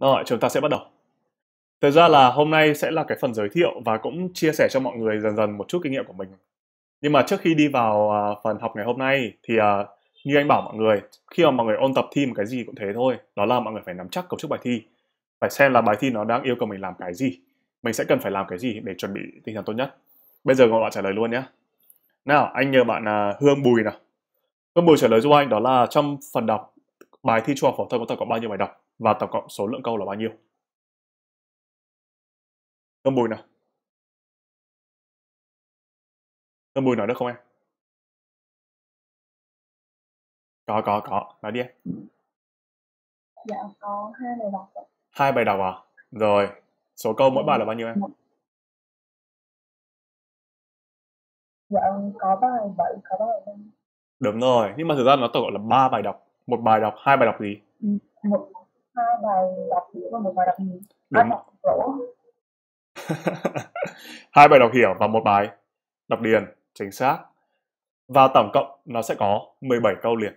Rồi, chúng ta sẽ bắt đầu. Thực ra là hôm nay sẽ là cái phần giới thiệu và cũng chia sẻ cho mọi người dần dần một chút kinh nghiệm của mình. Nhưng mà trước khi đi vào à, phần học ngày hôm nay thì à, như anh bảo mọi người, khi mà mọi người ôn tập thi một cái gì cũng thế thôi, đó là mọi người phải nắm chắc cấu trúc bài thi, phải xem là bài thi nó đang yêu cầu mình làm cái gì, mình sẽ cần phải làm cái gì để chuẩn bị tinh thần tốt nhất. Bây giờ các bạn trả lời luôn nhé. Nào, anh nhờ bạn uh, Hương Bùi nào. Hương Bùi trả lời giúp anh đó là trong phần đọc bài thi trung học phổ thông có tổng cộng bao nhiêu bài đọc? và tổng cộng số lượng câu là bao nhiêu. Cơm bùi nào. Cơm bùi nào được không em? Có, có, có. Nói đi em. Dạ, có hai bài đọc ạ. Hai bài đọc à? Rồi. Số câu mỗi bài là bao nhiêu em? Dạ, có bài 7, có bài 5. Đúng rồi. Nhưng mà thực ra nó tổng cộng là ba bài đọc. Một bài đọc, hai bài đọc gì? Ừ, một hai bài đọc hiểu và một bài đọc hiểu đúng. đọc hai bài đọc hiểu và một bài đọc điền chính xác và tổng cộng nó sẽ có 17 câu liền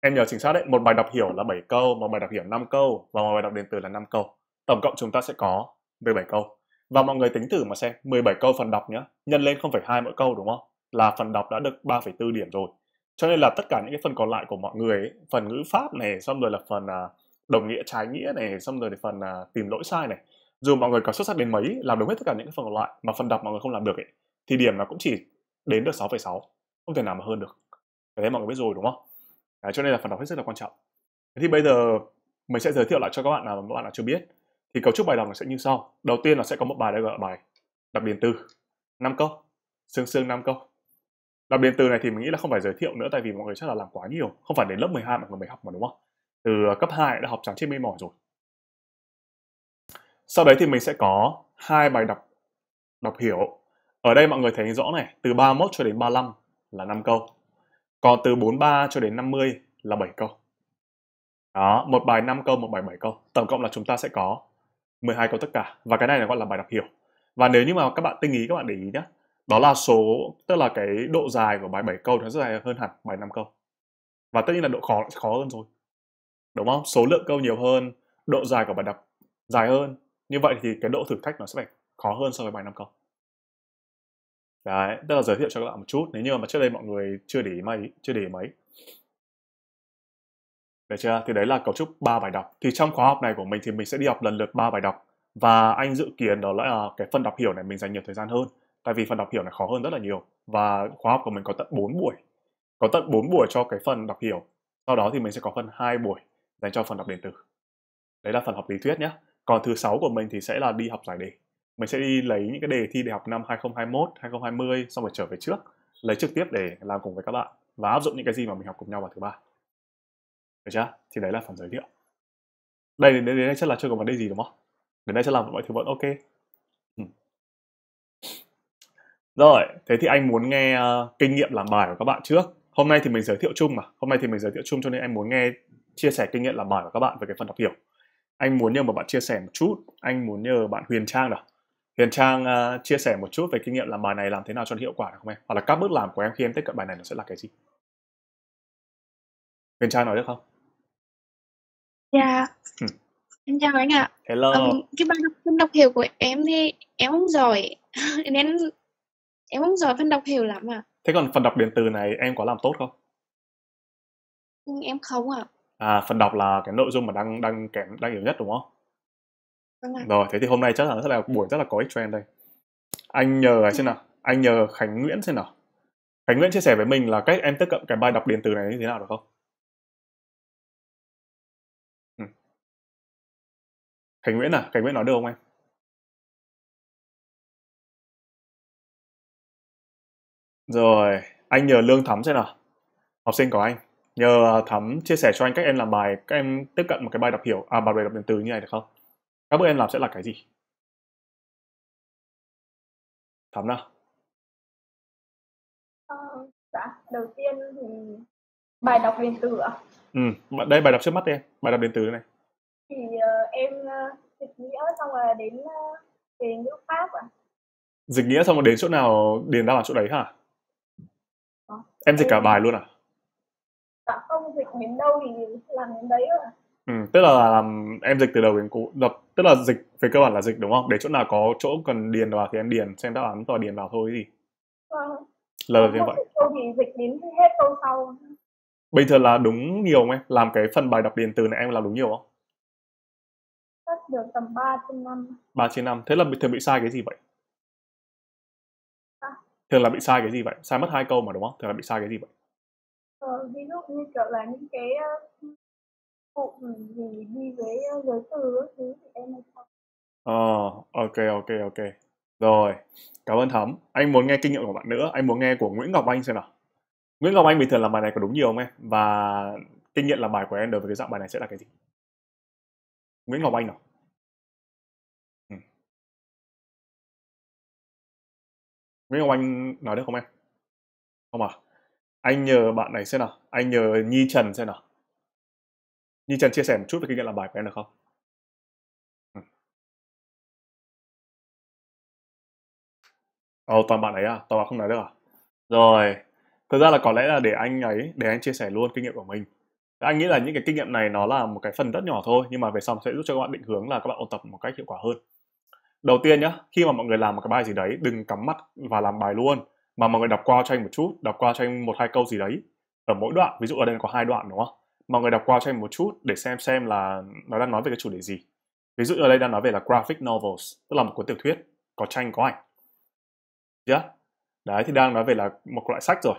em nhớ chính xác đấy một bài đọc hiểu là 7 câu một bài đọc hiểu 5 câu và một bài đọc điền từ là 5 câu tổng cộng chúng ta sẽ có 17 câu và mọi người tính thử mà xem 17 câu phần đọc nhé nhân lên 0,2 mỗi câu đúng không là phần đọc đã được 3,4 điểm rồi cho nên là tất cả những cái phần còn lại của mọi người ấy, phần ngữ pháp này xong rồi là phần uh, đồng nghĩa trái nghĩa này xong rồi thì phần uh, tìm lỗi sai này dù mọi người có xuất sắc đến mấy làm đúng hết tất cả những cái phần còn lại mà phần đọc mọi người không làm được ấy thì điểm nó cũng chỉ đến được 6,6 không thể nào mà hơn được cái đấy mọi người biết rồi đúng không đấy, cho nên là phần đọc hết sức là quan trọng thế thì bây giờ mình sẽ giới thiệu lại cho các bạn nào mà các bạn nào chưa biết thì cấu trúc bài đọc nó sẽ như sau đầu tiên là sẽ có một bài đây gọi là bài đọc điền từ 5 câu xương xương 5 câu Đọc điền từ này thì mình nghĩ là không phải giới thiệu nữa tại vì mọi người chắc là làm quá nhiều không phải đến lớp 12 mọi người mới học mà đúng không từ à, cấp 2 đã học trắng chiếc mây mỏi rồi sau đấy thì mình sẽ có hai bài đọc đọc hiểu ở đây mọi người thấy rõ này từ 31 cho đến 35 là 5 câu còn từ 43 cho đến 50 là 7 câu đó một bài 5 câu một bài 7 câu tổng cộng là chúng ta sẽ có 12 câu tất cả và cái này là gọi là bài đọc hiểu và nếu như mà các bạn tinh ý các bạn để ý nhé đó là số tức là cái độ dài của bài 7 câu nó rất dài hơn hẳn bài 5 câu và tất nhiên là độ khó khó hơn rồi đúng không số lượng câu nhiều hơn độ dài của bài đọc dài hơn như vậy thì cái độ thử thách nó sẽ phải khó hơn so với bài năm câu đấy tức là giới thiệu cho các bạn một chút nếu như mà trước đây mọi người chưa để ý mấy chưa để ý mấy được chưa thì đấy là cấu trúc ba bài đọc thì trong khóa học này của mình thì mình sẽ đi học lần lượt ba bài đọc và anh dự kiến đó là cái phần đọc hiểu này mình dành nhiều thời gian hơn tại vì phần đọc hiểu này khó hơn rất là nhiều và khóa học của mình có tận 4 buổi có tận 4 buổi cho cái phần đọc hiểu sau đó thì mình sẽ có phần hai buổi dành cho phần đọc điện tử đấy là phần học lý thuyết nhé còn thứ sáu của mình thì sẽ là đi học giải đề mình sẽ đi lấy những cái đề thi đại học năm 2021, 2020 xong rồi trở về trước lấy trực tiếp để làm cùng với các bạn và áp dụng những cái gì mà mình học cùng nhau vào thứ ba được chưa thì đấy là phần giới thiệu đây đến, đến đây chắc là chưa có vấn đề gì đúng không đến đây sẽ làm mọi thứ vẫn ok ừ. rồi thế thì anh muốn nghe ờ, kinh nghiệm làm bài của các bạn trước hôm nay thì mình giới thiệu chung mà hôm nay thì mình giới thiệu chung cho nên em muốn nghe chia sẻ kinh nghiệm làm bài của các bạn về cái phần đọc hiểu anh muốn nhờ một bạn chia sẻ một chút anh muốn nhờ bạn huyền trang nào huyền trang uh, chia sẻ một chút về kinh nghiệm làm bài này làm thế nào cho hiệu quả được không em hoặc là các bước làm của em khi em tiếp cận bài này nó sẽ là cái gì huyền trang nói được không dạ yeah. ừ. em chào anh ạ hello um, cái bài phân đọc hiểu của em thì em không giỏi nên em không giỏi phần đọc hiểu lắm à. thế còn phần đọc điện từ này em có làm tốt không ừ, em không ạ à à, phần đọc là cái nội dung mà đăng đăng kém đăng yếu nhất đúng không đúng vâng rồi. rồi thế thì hôm nay chắc là rất là buổi rất là có ích cho em đây anh nhờ ấy xem vâng nào anh nhờ khánh nguyễn xem nào khánh nguyễn chia sẻ với mình là cách em tiếp cận cái bài đọc điện từ này như thế nào được không ừ. khánh nguyễn à khánh nguyễn nói được không em rồi anh nhờ lương thắm xem nào học sinh của anh nhờ à, thắm chia sẻ cho anh cách em làm bài các em tiếp cận một cái bài đọc hiểu à bài đọc điện từ như này được không các bước em làm sẽ là cái gì thắm nào ờ, dạ, đầu tiên thì bài đọc điện tử ạ ừ đây bài đọc trước mắt đây em bài đọc điện tử này thì uh, em uh, dịch nghĩa xong rồi đến uh, về ngữ pháp ạ à? dịch nghĩa xong rồi đến chỗ nào điền ra vào chỗ đấy hả à, em dịch em... cả bài luôn à động đến đâu thì làm đến đấy rồi à? Ừ, tức là làm em dịch từ đầu đến cuối đọc tức là dịch về cơ bản là dịch đúng không để chỗ nào có chỗ cần điền vào thì em điền xem đáp án tòa điền vào thôi gì vâng là đầu vậy câu thì dịch đến hết câu sau Bây giờ là đúng nhiều không em làm cái phần bài đọc điền từ này em làm đúng nhiều không chắc được tầm 3 trên 5 3 trên 5 thế là thường bị sai cái gì vậy à. thường là bị sai cái gì vậy sai mất hai câu mà đúng không thường là bị sai cái gì vậy Ờ, ví dụ như, kiểu là, những cái, ơ, cụm gì đi với, giới từ các thứ thì em hay không? Ờ, ok, ok, ok. Rồi, cảm ơn Thắm. Anh muốn nghe kinh nghiệm của bạn nữa, anh muốn nghe của Nguyễn Ngọc Anh xem nào. Nguyễn Ngọc Anh bình thường làm bài này có đúng nhiều không em? Và kinh nghiệm làm bài của em đối với cái dạng bài này sẽ là cái gì? Nguyễn Ngọc Anh nào? Ừm. Nguyễn Ngọc Anh nói được không em? Không à? anh nhờ bạn này xem nào anh nhờ nhi trần xem nào nhi trần chia sẻ một chút về kinh nghiệm làm bài của em được không Ồ, ừ. oh, ờ, toàn bạn ấy à? Toàn bạn không nói được à? Rồi, thực ra là có lẽ là để anh ấy, để anh chia sẻ luôn kinh nghiệm của mình. Anh nghĩ là những cái kinh nghiệm này nó là một cái phần rất nhỏ thôi, nhưng mà về sau sẽ giúp cho các bạn định hướng là các bạn ôn tập một cách hiệu quả hơn. Đầu tiên nhá, khi mà mọi người làm một cái bài gì đấy, đừng cắm mắt và làm bài luôn mà mọi người đọc qua cho anh một chút đọc qua cho anh một hai câu gì đấy ở mỗi đoạn ví dụ ở đây có hai đoạn đúng không mọi người đọc qua cho anh một chút để xem xem là nó đang nói về cái chủ đề gì ví dụ ở đây đang nói về là graphic novels tức là một cuốn tiểu thuyết có tranh có ảnh yeah. đấy thì đang nói về là một loại sách rồi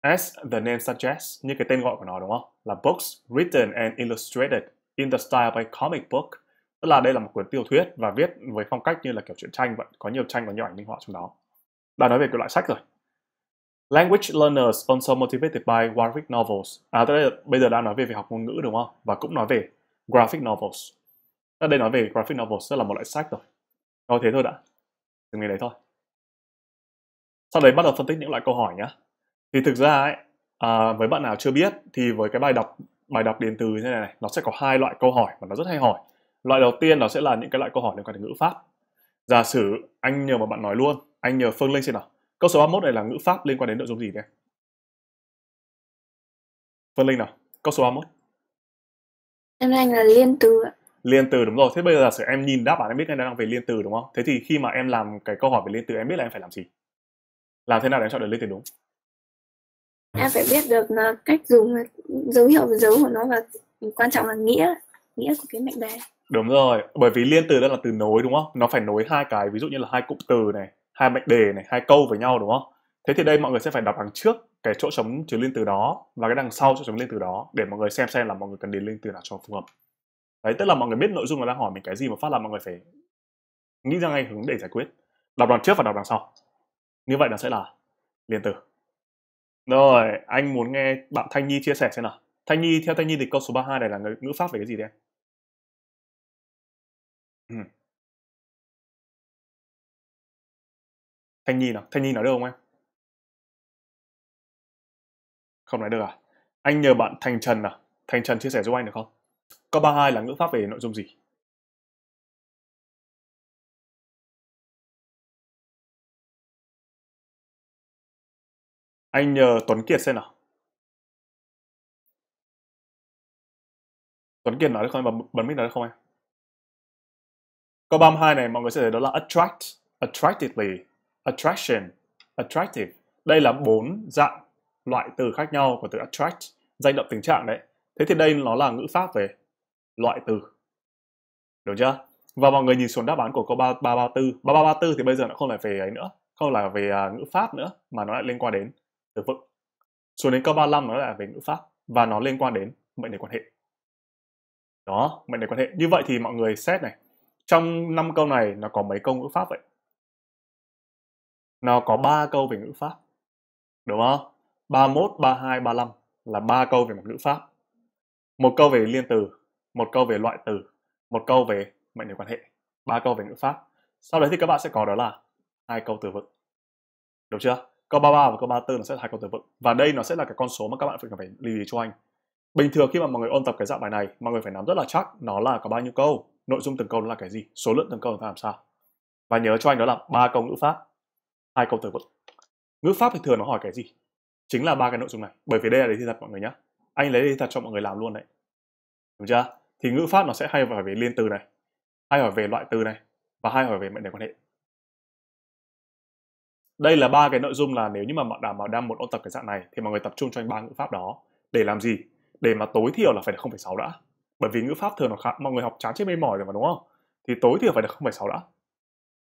as the name suggests như cái tên gọi của nó đúng không là books written and illustrated in the style of a comic book tức là đây là một cuốn tiểu thuyết và viết với phong cách như là kiểu truyện tranh vậy có nhiều tranh và nhiều ảnh minh họa trong đó đã nói về cái loại sách rồi Language learners also motivated by graphic novels. À, tới đây, bây giờ đã nói về việc học ngôn ngữ đúng không? Và cũng nói về graphic novels. Ở đây nói về graphic novels rất là một loại sách rồi. Nói thế thôi đã. Từng ngày đấy thôi. Sau đấy bắt đầu phân tích những loại câu hỏi nhá. Thì thực ra ấy, à, với bạn nào chưa biết thì với cái bài đọc bài đọc điện từ như này, này nó sẽ có hai loại câu hỏi mà nó rất hay hỏi. Loại đầu tiên nó sẽ là những cái loại câu hỏi liên quan đến ngữ pháp. Giả sử anh nhờ mà bạn nói luôn anh nhờ phương linh xem nào câu số 31 này là ngữ pháp liên quan đến nội dung gì đây phương linh nào câu số 31 em anh là liên từ ạ liên từ đúng rồi thế bây giờ sự em nhìn đáp án em biết em đang về liên từ đúng không thế thì khi mà em làm cái câu hỏi về liên từ em biết là em phải làm gì làm thế nào để em chọn được liên từ đúng em phải biết được là cách dùng dấu hiệu và dấu của nó và quan trọng là nghĩa nghĩa của cái mệnh đề đúng rồi bởi vì liên từ đó là từ nối đúng không nó phải nối hai cái ví dụ như là hai cụm từ này hai mệnh đề này hai câu với nhau đúng không thế thì đây mọi người sẽ phải đọc đằng trước cái chỗ chấm chứa liên từ đó và cái đằng sau chỗ chấm liên từ đó để mọi người xem xem là mọi người cần đến liên từ nào cho phù hợp đấy tức là mọi người biết nội dung là đang hỏi mình cái gì mà phát là mọi người phải nghĩ ra ngay hướng để giải quyết đọc đằng trước và đọc đằng sau như vậy nó sẽ là liên từ rồi anh muốn nghe bạn thanh nhi chia sẻ xem nào thanh nhi theo thanh nhi thì câu số 32 này là ngữ pháp về cái gì đấy thanh nhi nào thanh nhi nói được không em không nói được à anh nhờ bạn thành trần à thành trần chia sẻ giúp anh được không câu ba hai là ngữ pháp về nội dung gì anh nhờ tuấn kiệt xem nào tuấn kiệt nói được không em bấm mic nói được không em câu 32 này mọi người sẽ thấy đó là attract attractedly attraction, attractive. Đây là bốn dạng loại từ khác nhau của từ attract, danh động tình trạng đấy. Thế thì đây nó là ngữ pháp về loại từ. Được chưa? Và mọi người nhìn xuống đáp án của câu 334. 3334 thì bây giờ nó không phải về ấy nữa, không là về à, ngữ pháp nữa mà nó lại liên quan đến từ vựng. Xuống đến câu 35 nó là về ngữ pháp và nó liên quan đến mệnh đề quan hệ. Đó, mệnh đề quan hệ. Như vậy thì mọi người xét này, trong năm câu này nó có mấy câu ngữ pháp vậy? nó có ba câu về ngữ pháp đúng không 31 32 35 là ba câu về mặt ngữ pháp một câu về liên từ một câu về loại từ một câu về mệnh đề quan hệ ba câu về ngữ pháp sau đấy thì các bạn sẽ có đó là hai câu từ vựng đúng chưa câu 33 và câu 34 nó sẽ là hai câu từ vựng và đây nó sẽ là cái con số mà các bạn phải cần phải lưu ý cho anh bình thường khi mà mọi người ôn tập cái dạng bài này mọi người phải nắm rất là chắc nó là có bao nhiêu câu nội dung từng câu nó là cái gì số lượng từng câu là làm sao và nhớ cho anh đó là ba câu ngữ pháp hai câu từ vựng ngữ pháp thì thường nó hỏi cái gì chính là ba cái nội dung này bởi vì đây là đề thi thật mọi người nhá anh lấy đề thi thật cho mọi người làm luôn đấy đúng chưa thì ngữ pháp nó sẽ hay hỏi về liên từ này hay hỏi về loại từ này và hay hỏi về mệnh đề quan hệ đây là ba cái nội dung là nếu như mà bạn đảm bảo đang một ôn tập cái dạng này thì mọi người tập trung cho anh ba ngữ pháp đó để làm gì để mà tối thiểu là phải được không sáu đã bởi vì ngữ pháp thường nó khá, mọi người học chán chết mê mỏi rồi mà đúng không thì tối thiểu phải được không sáu đã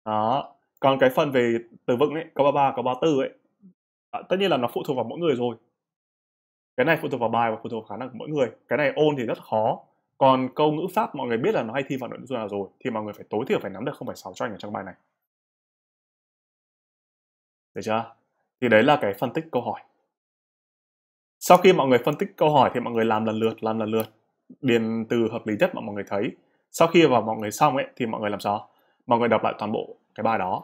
đó còn cái phần về từ vựng ấy có ba ba có ba tư ấy à, tất nhiên là nó phụ thuộc vào mỗi người rồi cái này phụ thuộc vào bài và phụ thuộc vào khả năng của mỗi người cái này ôn thì rất khó còn câu ngữ pháp mọi người biết là nó hay thi vào nội dung nào rồi thì mọi người phải tối thiểu phải nắm được không phải sáu cho anh ở trong bài này được chưa thì đấy là cái phân tích câu hỏi sau khi mọi người phân tích câu hỏi thì mọi người làm lần lượt làm lần lượt điền từ hợp lý nhất mà mọi người thấy sau khi vào mọi người xong ấy thì mọi người làm sao mọi người đọc lại toàn bộ cái bài đó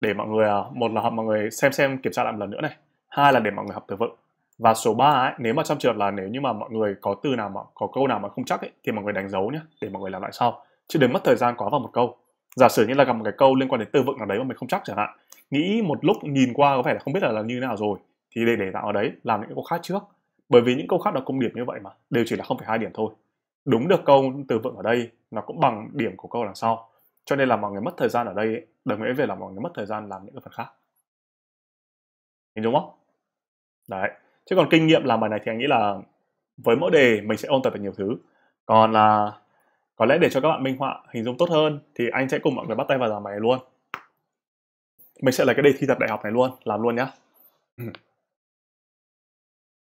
để mọi người à, một là mọi người xem xem kiểm tra lại một lần nữa này hai là để mọi người học từ vựng và số 3 ấy, nếu mà trong trường là nếu như mà mọi người có từ nào mà có câu nào mà không chắc ấy, thì mọi người đánh dấu nhé để mọi người làm lại sau chứ đừng mất thời gian quá vào một câu giả sử như là gặp một cái câu liên quan đến từ vựng nào đấy mà mình không chắc chẳng hạn nghĩ một lúc nhìn qua có vẻ là không biết là làm như thế nào rồi thì để để tạo ở đấy làm những câu khác trước bởi vì những câu khác nó công điểm như vậy mà đều chỉ là không phải hai điểm thôi đúng được câu từ vựng ở đây nó cũng bằng điểm của câu đằng sau cho nên là mọi người mất thời gian ở đây ấy, đồng nghĩa về là mọi người mất thời gian làm những cái phần khác hình đúng không đấy chứ còn kinh nghiệm làm bài này thì anh nghĩ là với mỗi đề mình sẽ ôn tập được nhiều thứ còn là có lẽ để cho các bạn minh họa hình dung tốt hơn thì anh sẽ cùng mọi người bắt tay vào làm bài này luôn mình sẽ lấy cái đề thi tập đại học này luôn làm luôn nhá ừ.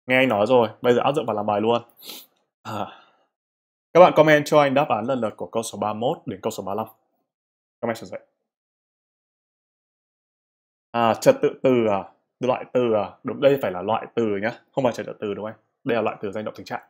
nghe anh nói rồi bây giờ áp dụng vào làm bài luôn à. các bạn comment cho anh đáp án lần lượt của câu số 31 đến câu số 35 các mày sẽ dạy à trật tự từ à loại từ à đúng đây phải là loại từ nhá không phải trật tự từ đúng không đây là loại từ danh động tình trạng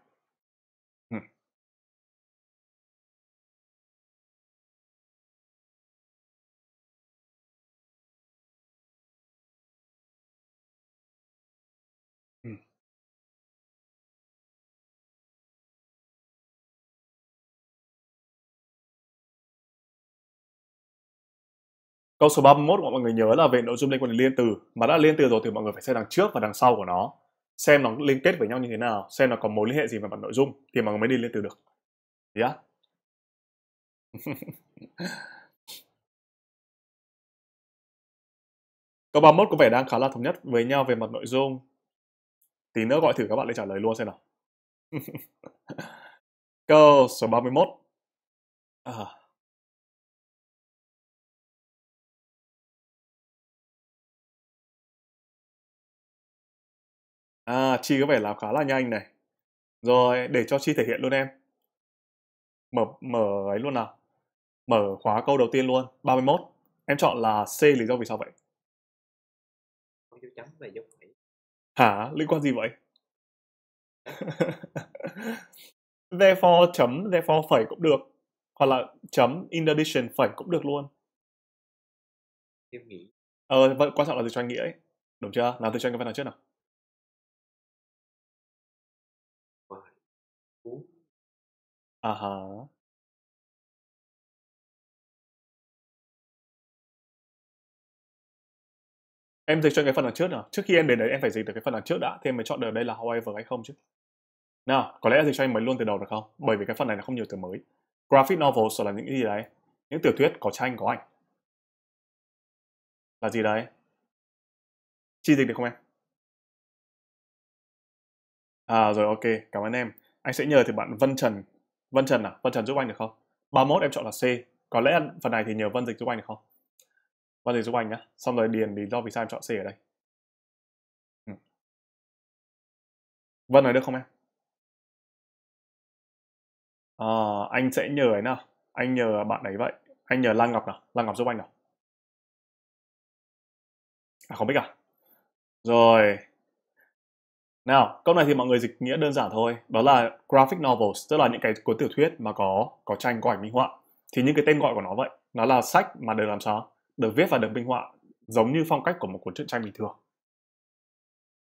Câu số 31 của mọi người nhớ là về nội dung liên quan đến liên từ mà đã liên từ rồi thì mọi người phải xem đằng trước và đằng sau của nó xem nó liên kết với nhau như thế nào xem nó có mối liên hệ gì về mặt nội dung thì mọi người mới đi liên từ được yeah. Câu 31 có vẻ đang khá là thống nhất với nhau về mặt nội dung. Tí nữa gọi thử các bạn để trả lời luôn xem nào. Câu số 31. À, À, Chi có vẻ làm khá là nhanh này. Rồi, để cho Chi thể hiện luôn em. Mở mở ấy luôn nào. Mở khóa câu đầu tiên luôn, 31. Em chọn là C lý do vì sao vậy? Con dấu chấm về dấu phẩy. Hả? Liên quan gì vậy? therefore chấm therefore phẩy cũng được hoặc là chấm in addition phẩy cũng được luôn theo nghĩa ờ vậy quan trọng là từ cho anh nghĩa ấy đúng chưa làm từ cho anh cái phần nào trước nào Aham. À em dịch cho cái phần đằng trước nào. Trước khi em đến đấy em phải dịch được cái phần đằng trước đã thì em mới chọn được đây là however hay không chứ. Nào, có lẽ là dịch cho em mới luôn từ đầu được không? Bởi vì cái phần này là không nhiều từ mới. Graphic novel novels là những cái gì đấy? Những tiểu thuyết có tranh có ảnh. Là gì đấy? Chi dịch được không em? À rồi ok, cảm ơn em. Anh sẽ nhờ thì bạn Vân Trần Vân Trần à? Vân Trần giúp anh được không? 31 em chọn là C. Có lẽ phần này thì nhờ Vân Dịch giúp anh được không? Vân Dịch giúp anh nhá. Xong rồi điền lý do vì sao em chọn C ở đây. Ừ. Vân nói được không em? À, anh sẽ nhờ ấy nào? Anh nhờ bạn ấy vậy. Anh nhờ Lan Ngọc nào? Lan Ngọc giúp anh nào? À không biết à? Rồi, nào, câu này thì mọi người dịch nghĩa đơn giản thôi, đó là graphic novels, tức là những cái cuốn tiểu thuyết mà có có tranh có ảnh minh họa. Thì những cái tên gọi của nó vậy, nó là sách mà được làm sao? Được viết và được minh họa giống như phong cách của một cuốn truyện tranh bình thường.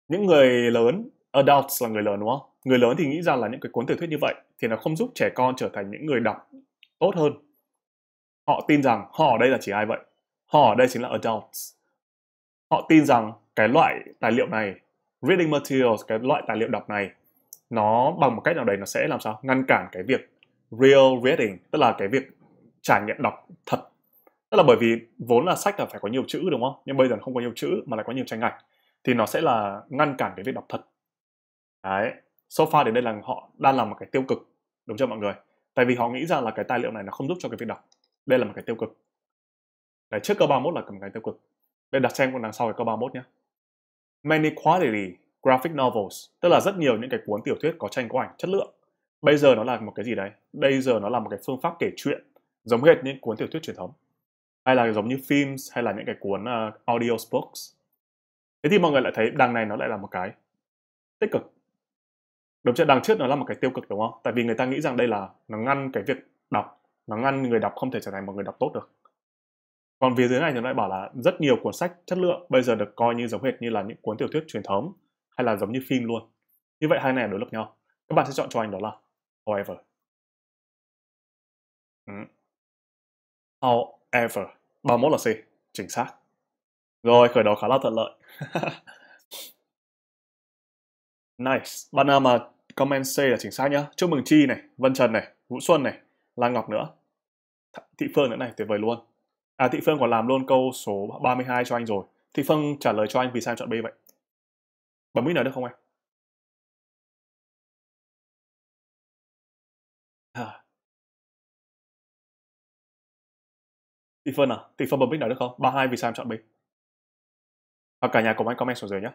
Những người lớn, adults là người lớn đúng không? Người lớn thì nghĩ rằng là những cái cuốn tiểu thuyết như vậy thì nó không giúp trẻ con trở thành những người đọc tốt hơn. Họ tin rằng họ ở đây là chỉ ai vậy? Họ ở đây chính là adults. Họ tin rằng cái loại tài liệu này reading materials cái loại tài liệu đọc này nó bằng một cách nào đấy nó sẽ làm sao ngăn cản cái việc real reading tức là cái việc trải nghiệm đọc thật tức là bởi vì vốn là sách là phải có nhiều chữ đúng không nhưng bây giờ không có nhiều chữ mà lại có nhiều tranh ảnh thì nó sẽ là ngăn cản cái việc đọc thật đấy so far đến đây là họ đang làm một cái tiêu cực đúng chưa mọi người tại vì họ nghĩ rằng là cái tài liệu này nó không giúp cho cái việc đọc đây là một cái tiêu cực đấy trước câu 31 là cầm cái tiêu cực đây đặt xem con đằng sau cái câu 31 nhé many quality graphic novels, tức là rất nhiều những cái cuốn tiểu thuyết có tranh có ảnh chất lượng. Bây giờ nó là một cái gì đấy? Bây giờ nó là một cái phương pháp kể chuyện giống hệt những cuốn tiểu thuyết truyền thống hay là giống như films hay là những cái cuốn uh, ờ, audio books. Thế thì mọi người lại thấy đằng này nó lại là một cái tích cực. Đúng chưa? Đằng trước nó là một cái tiêu cực đúng không? Tại vì người ta nghĩ rằng đây là nó ngăn cái việc đọc, nó ngăn người đọc không thể trở thành một người đọc tốt được. Còn phía dưới này nó lại bảo là rất nhiều cuốn sách chất lượng bây giờ được coi như giống hệt như là những cuốn tiểu thuyết truyền thống hay là giống như phim luôn. Như vậy hai này đối lập nhau. Các bạn sẽ chọn cho anh đó là however. Ừ. However, 31 là C, chính xác. Rồi, khởi đầu khá là thuận lợi. nice. Bạn nào mà comment C là chính xác nhá. Chúc mừng Chi này, Vân Trần này, Vũ Xuân này, Lan Ngọc nữa. Thị Phương nữa này, tuyệt vời luôn. À, Thị Phương còn làm luôn câu số 32 cho anh rồi. Thị Phương trả lời cho anh vì sao em chọn B vậy? Bấm winner được không em? À. Thị Phương à? Thị Phương bấm winner được không? 32 vì sao em chọn B? Và cả nhà cùng anh comment xuống dưới nhé.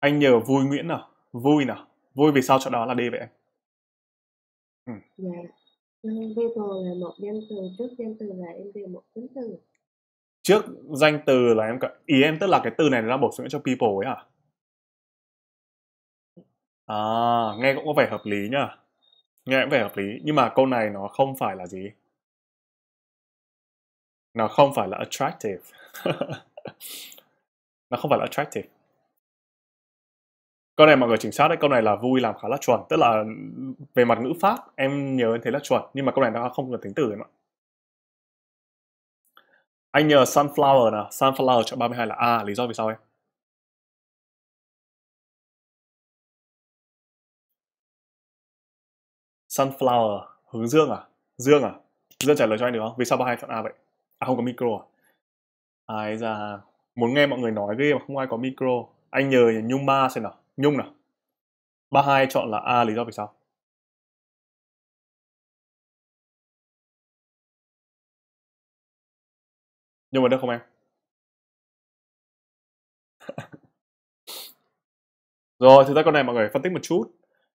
Anh nhờ vui Nguyễn nào? Vui nào? Vui vì sao chọn đó là D vậy anh? Ừ. Dạ. Nhân people là một danh từ, trước danh từ là em đều một tính từ. Trước danh từ là em cả... ý em tức là cái từ này nó bổ sung cho people ấy à? À, nghe cũng có vẻ hợp lý nhá. Nghe cũng vẻ hợp lý, nhưng mà câu này nó không phải là gì? Nó không phải là attractive. nó không phải là attractive câu này mọi người chính xác đấy câu này là vui làm khá là chuẩn tức là về mặt ngữ pháp em nhớ thấy là chuẩn nhưng mà câu này nó không cần tính từ em ạ anh nhờ sunflower nè sunflower chọn 32 là a lý do vì sao em sunflower hướng dương à dương à dương trả lời cho anh được không vì sao 32 chọn a vậy à không có micro à ai ra muốn nghe mọi người nói ghê mà không ai có micro anh nhờ nhung ma xem nào Nhung nào. 32 chọn là A lý do vì sao? Nhưng mà được không em? Rồi, thực ra con này mọi người phân tích một chút.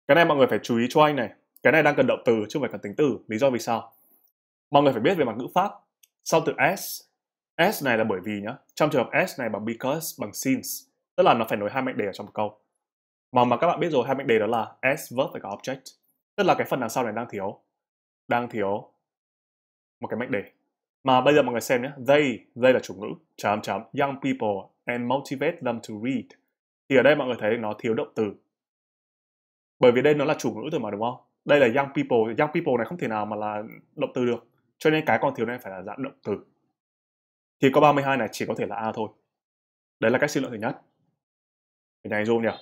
Cái này mọi người phải chú ý cho anh này. Cái này đang cần động từ chứ không phải cần tính từ. Lý do vì sao? Mọi người phải biết về mặt ngữ pháp. Sau từ s, s này là bởi vì nhá. Trong trường hợp s này bằng because, bằng since. Tức là nó phải nối hai mệnh đề ở trong một câu mà mà các bạn biết rồi hai mệnh đề đó là s verb và cả object tức là cái phần đằng sau này đang thiếu đang thiếu một cái mệnh đề mà bây giờ mọi người xem nhé they they là chủ ngữ chấm chấm young people and motivate them to read thì ở đây mọi người thấy nó thiếu động từ bởi vì đây nó là chủ ngữ rồi mà đúng không đây là young people young people này không thể nào mà là động từ được cho nên cái còn thiếu này phải là dạng động từ thì câu 32 này chỉ có thể là a thôi đấy là cách suy luận thứ nhất mình nhanh zoom nhỉ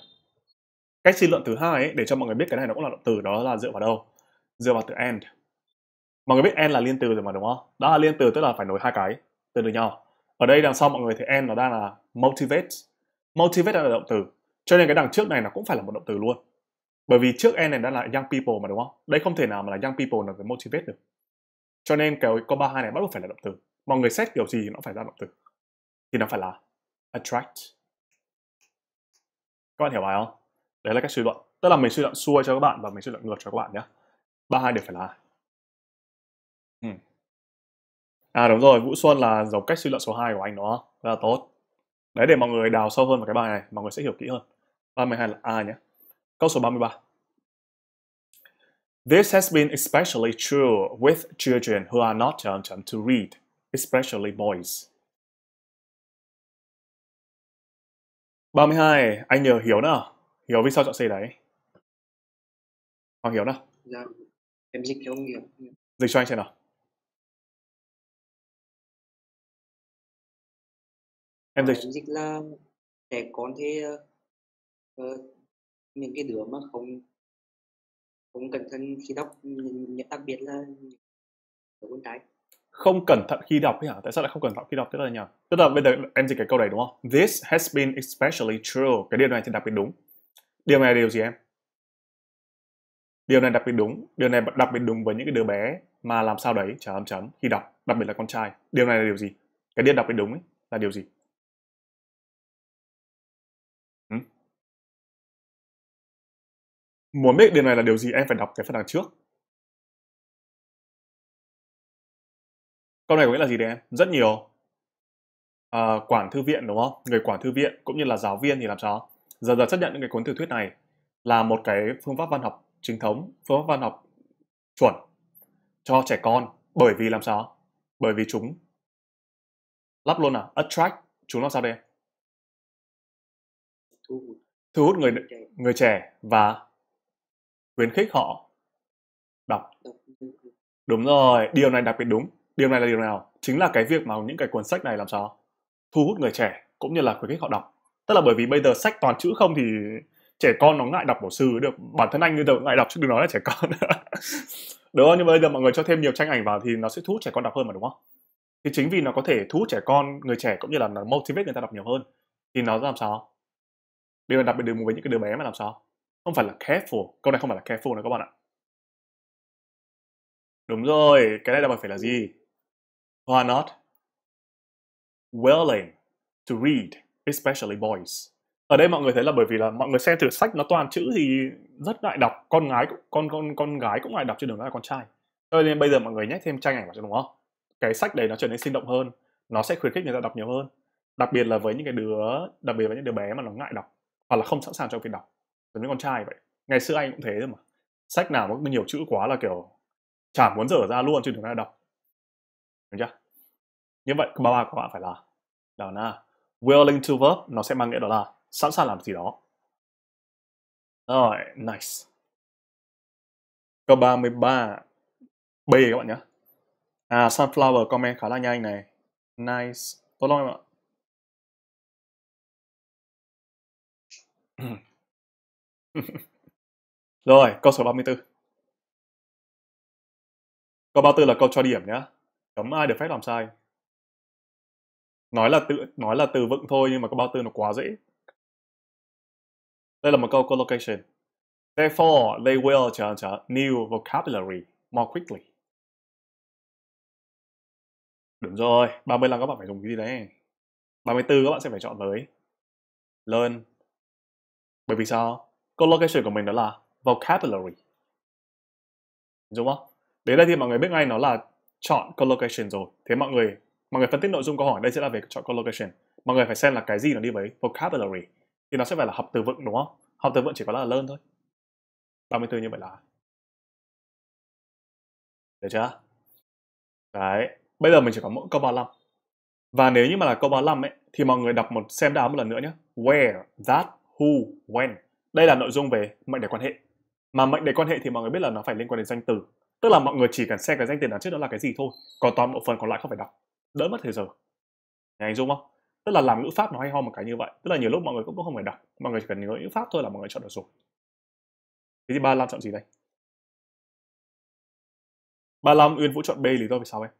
cách suy luận thứ hai ấy, để cho mọi người biết cái này nó cũng là động từ đó là dựa vào đâu dựa vào từ and mọi người biết and là liên từ rồi mà đúng không đó là liên từ tức là phải nối hai cái từ từ nhau ở đây đằng sau mọi người thấy and nó đang là motivate motivate là động từ cho nên cái đằng trước này nó cũng phải là một động từ luôn bởi vì trước and này đang là young people mà đúng không đây không thể nào mà là young people là với motivate được cho nên cái câu ba hai này bắt buộc phải là động từ mọi người xét kiểu gì nó phải ra động từ thì nó phải là attract các bạn hiểu bài không đấy là cách suy luận tức là mình suy luận xuôi cho các bạn và mình suy luận ngược cho các bạn nhé ba hai đều phải là ừ. à đúng rồi vũ xuân là giống cách suy luận số 2 của anh đó rất là tốt đấy để mọi người đào sâu hơn vào cái bài này mọi người sẽ hiểu kỹ hơn 32 là a nhé câu số 33 This has been especially true with children who are not attuned to read, especially boys. 32. Anh nhờ hiểu nào hiểu vì sao chọn C đấy Hoàng hiểu nào dạ em dịch theo hiểu dịch cho anh xem nào em dịch em dịch là trẻ con thế uh, ờ, ờ, những cái đứa mà không không cẩn thận khi đọc nhận đặc biệt là đứa con trai không cẩn thận khi đọc ấy hả? Tại sao lại không cẩn thận khi đọc tức là nhỉ? Tức là bây giờ em dịch cái câu này đúng không? This has been especially true. Cái điều này thì đặc biệt đúng điều này là điều gì em điều này đặc biệt đúng điều này đặc biệt đúng với những cái đứa bé mà làm sao đấy chấm chấm khi đọc đặc biệt là con trai điều này là điều gì cái điều đặc biệt đúng ấy, là điều gì ừ? muốn biết điều này là điều gì em phải đọc cái phần đằng trước câu này có nghĩa là gì đấy em rất nhiều uh, quản thư viện đúng không người quản thư viện cũng như là giáo viên thì làm sao dần dần chấp nhận những cái cuốn tiểu thuyết này là một cái phương pháp văn học chính thống phương pháp văn học chuẩn cho trẻ con bởi vì làm sao bởi vì chúng lắp luôn à attract chúng làm sao đây thu hút người người trẻ và khuyến khích họ đọc đúng rồi điều này đặc biệt đúng điều này là điều nào chính là cái việc mà những cái cuốn sách này làm sao thu hút người trẻ cũng như là khuyến khích họ đọc tức là bởi vì bây giờ sách toàn chữ không thì trẻ con nó ngại đọc bổ sư được bản thân anh bây giờ cũng ngại đọc chứ đừng nói là trẻ con đúng không nhưng mà bây giờ mọi người cho thêm nhiều tranh ảnh vào thì nó sẽ thu hút trẻ con đọc hơn mà đúng không thì chính vì nó có thể thu hút trẻ con người trẻ cũng như là nó motivate người ta đọc nhiều hơn thì nó làm sao điều mà đặc biệt đường với những cái đứa bé mà làm sao không phải là careful câu này không phải là careful nữa các bạn ạ đúng rồi cái này đáp phải là gì who not willing to read especially boys ở đây mọi người thấy là bởi vì là mọi người xem thử sách nó toàn chữ thì rất ngại đọc con gái con con con gái cũng ngại đọc chứ đừng nói là con trai cho nên bây giờ mọi người nhét thêm tranh ảnh vào cho đúng không cái sách đấy nó trở nên sinh động hơn nó sẽ khuyến khích người ta đọc nhiều hơn đặc biệt là với những cái đứa đặc biệt với những đứa bé mà nó ngại đọc hoặc là không sẵn sàng cho việc đọc giống như con trai vậy ngày xưa anh cũng thế mà sách nào có nhiều chữ quá là kiểu chả muốn dở ra luôn chứ đừng nói là đọc được chưa như vậy ba ba của bạn phải là đó là willing to verb nó sẽ mang nghĩa đó là sẵn sàng làm gì đó. Rồi, nice. Câu 33 B các bạn nhé. À, Sunflower comment khá là nhanh này. Nice. Tốt lắm em ạ. Rồi, câu số 34. Câu 34 là câu cho điểm nhé. Cấm ai được phép làm sai nói là tự nói là từ vựng thôi nhưng mà cái bao từ nó quá dễ đây là một câu collocation therefore they will chờ chờ new vocabulary more quickly đúng rồi 35 các bạn phải dùng cái gì đấy 34 các bạn sẽ phải chọn với learn bởi vì sao collocation của mình đó là vocabulary đúng không đấy là thì mọi người biết ngay nó là chọn collocation rồi thế mọi người mọi người phân tích nội dung câu hỏi đây sẽ là về chọn collocation mọi người phải xem là cái gì nó đi với vocabulary thì nó sẽ phải là học từ vựng đúng không học từ vựng chỉ có là learn thôi 34 như vậy là được chưa đấy bây giờ mình chỉ có mỗi câu 35 và nếu như mà là câu 35 ấy thì mọi người đọc một xem đáp một lần nữa nhé where that who when đây là nội dung về mệnh đề quan hệ mà mệnh đề quan hệ thì mọi người biết là nó phải liên quan đến danh từ tức là mọi người chỉ cần xem cái danh từ đằng trước đó là cái gì thôi còn toàn bộ phần còn lại không phải đọc đỡ mất thời giờ Nhà anh dung không tức là làm ngữ pháp nó hay ho một cái như vậy tức là nhiều lúc mọi người cũng không phải đọc mọi người chỉ cần nhớ ngữ pháp thôi là mọi người chọn được rồi thế thì ba lam chọn gì đây ba lam uyên vũ chọn b lý do vì sao em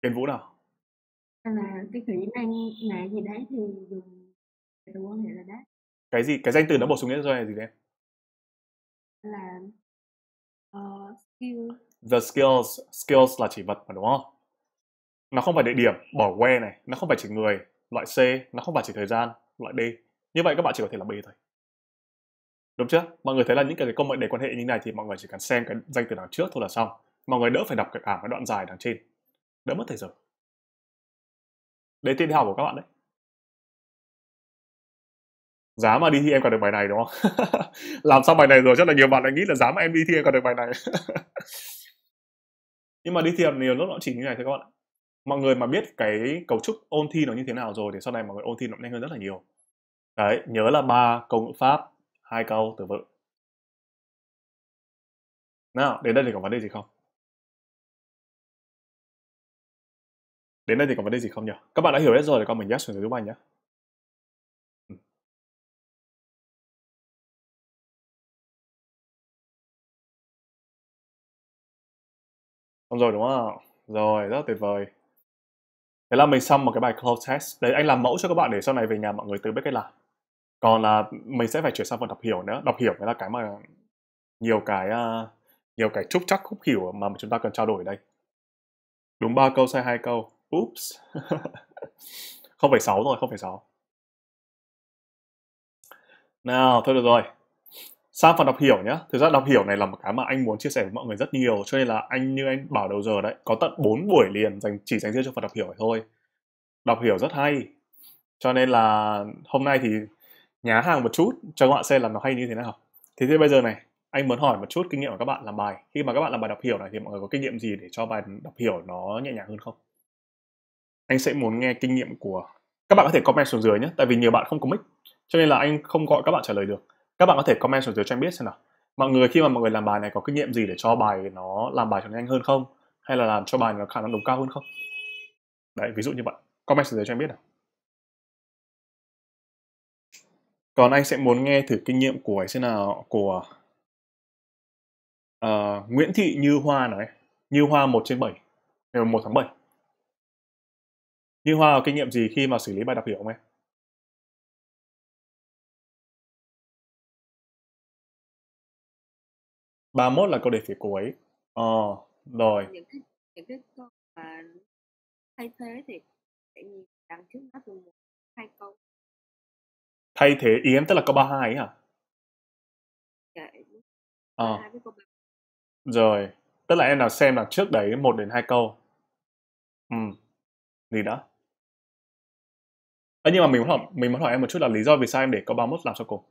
Tiến Vũ nào? là cái kỹ năng mẹ gì đấy thì dùng từ quan hệ là đấy. Cái gì? Cái danh từ nó bổ sung nghĩa rồi là gì đấy? Là uh, skill the skills skills là chỉ vật mà đúng không nó không phải địa điểm bỏ que này nó không phải chỉ người loại c nó không phải chỉ thời gian loại d như vậy các bạn chỉ có thể là b thôi đúng chưa mọi người thấy là những cái công nghệ để quan hệ như này thì mọi người chỉ cần xem cái danh từ đằng trước thôi là xong mọi người đỡ phải đọc cả à, cái đoạn dài đằng trên đỡ mất thời giờ đấy tiết đi học của các bạn đấy giá mà đi thi em còn được bài này đúng không làm xong bài này rồi chắc là nhiều bạn lại nghĩ là giá mà em đi thi em còn được bài này nhưng mà đi thiền nhiều lúc nó chỉ như này thôi các bạn ạ mọi người mà biết cái cấu trúc ôn thi nó như thế nào rồi thì sau này mọi người ôn thi nó nhanh hơn rất là nhiều đấy nhớ là ba câu ngữ pháp hai câu từ vựng nào đến đây thì có vấn đề gì không đến đây thì có vấn đề gì không nhỉ các bạn đã hiểu hết rồi thì con mình yes xuống dưới giúp nhé Xong rồi đúng không? Rồi, rất là tuyệt vời. Thế là mình xong một cái bài close test. Đấy, anh làm mẫu cho các bạn để sau này về nhà mọi người tự biết cách làm. Còn là mình sẽ phải chuyển sang phần đọc hiểu nữa. Đọc hiểu mới là cái mà nhiều cái uh, nhiều cái trúc chắc khúc hiểu mà chúng ta cần trao đổi đây. Đúng ba câu sai hai câu. Oops. không phải 0,6 rồi, sáu Nào, thôi được rồi sang phần đọc hiểu nhé thực ra đọc hiểu này là một cái mà anh muốn chia sẻ với mọi người rất nhiều cho nên là anh như anh bảo đầu giờ đấy có tận 4 buổi liền dành chỉ dành riêng cho phần đọc hiểu thôi đọc hiểu rất hay cho nên là hôm nay thì nhá hàng một chút cho các bạn xem là nó hay như thế nào thế thì bây giờ này anh muốn hỏi một chút kinh nghiệm của các bạn làm bài khi mà các bạn làm bài đọc hiểu này thì mọi người có kinh nghiệm gì để cho bài đọc hiểu nó nhẹ nhàng hơn không anh sẽ muốn nghe kinh nghiệm của các bạn có thể comment xuống dưới nhé tại vì nhiều bạn không có mic cho nên là anh không gọi các bạn trả lời được các bạn có thể comment xuống dưới cho em biết xem nào mọi người khi mà mọi người làm bài này có kinh nghiệm gì để cho bài nó làm bài trở nhanh hơn không hay là làm cho bài nó khả năng đúng cao hơn không đấy ví dụ như vậy comment xuống dưới cho em biết nào còn anh sẽ muốn nghe thử kinh nghiệm của ấy xem nào của uh, Nguyễn Thị Như Hoa nói Như Hoa 1 trên 7 ngày 1 tháng 7 Như Hoa có kinh nghiệm gì khi mà xử lý bài đọc hiểu không em? 31 là câu đề phía cuối ờ rồi những cái những cái câu mà thay thế thì tại nhìn đằng trước nó từ một hai câu thay thế ý em tức là câu 32 ấy hả? Dạ. À. Rồi, tức là em nào xem là trước đấy một đến hai câu. Ừ. Gì đó. Ấy nhưng mà mình muốn hỏi mình muốn hỏi em một chút là lý do vì sao em để câu 31 làm sao cùng?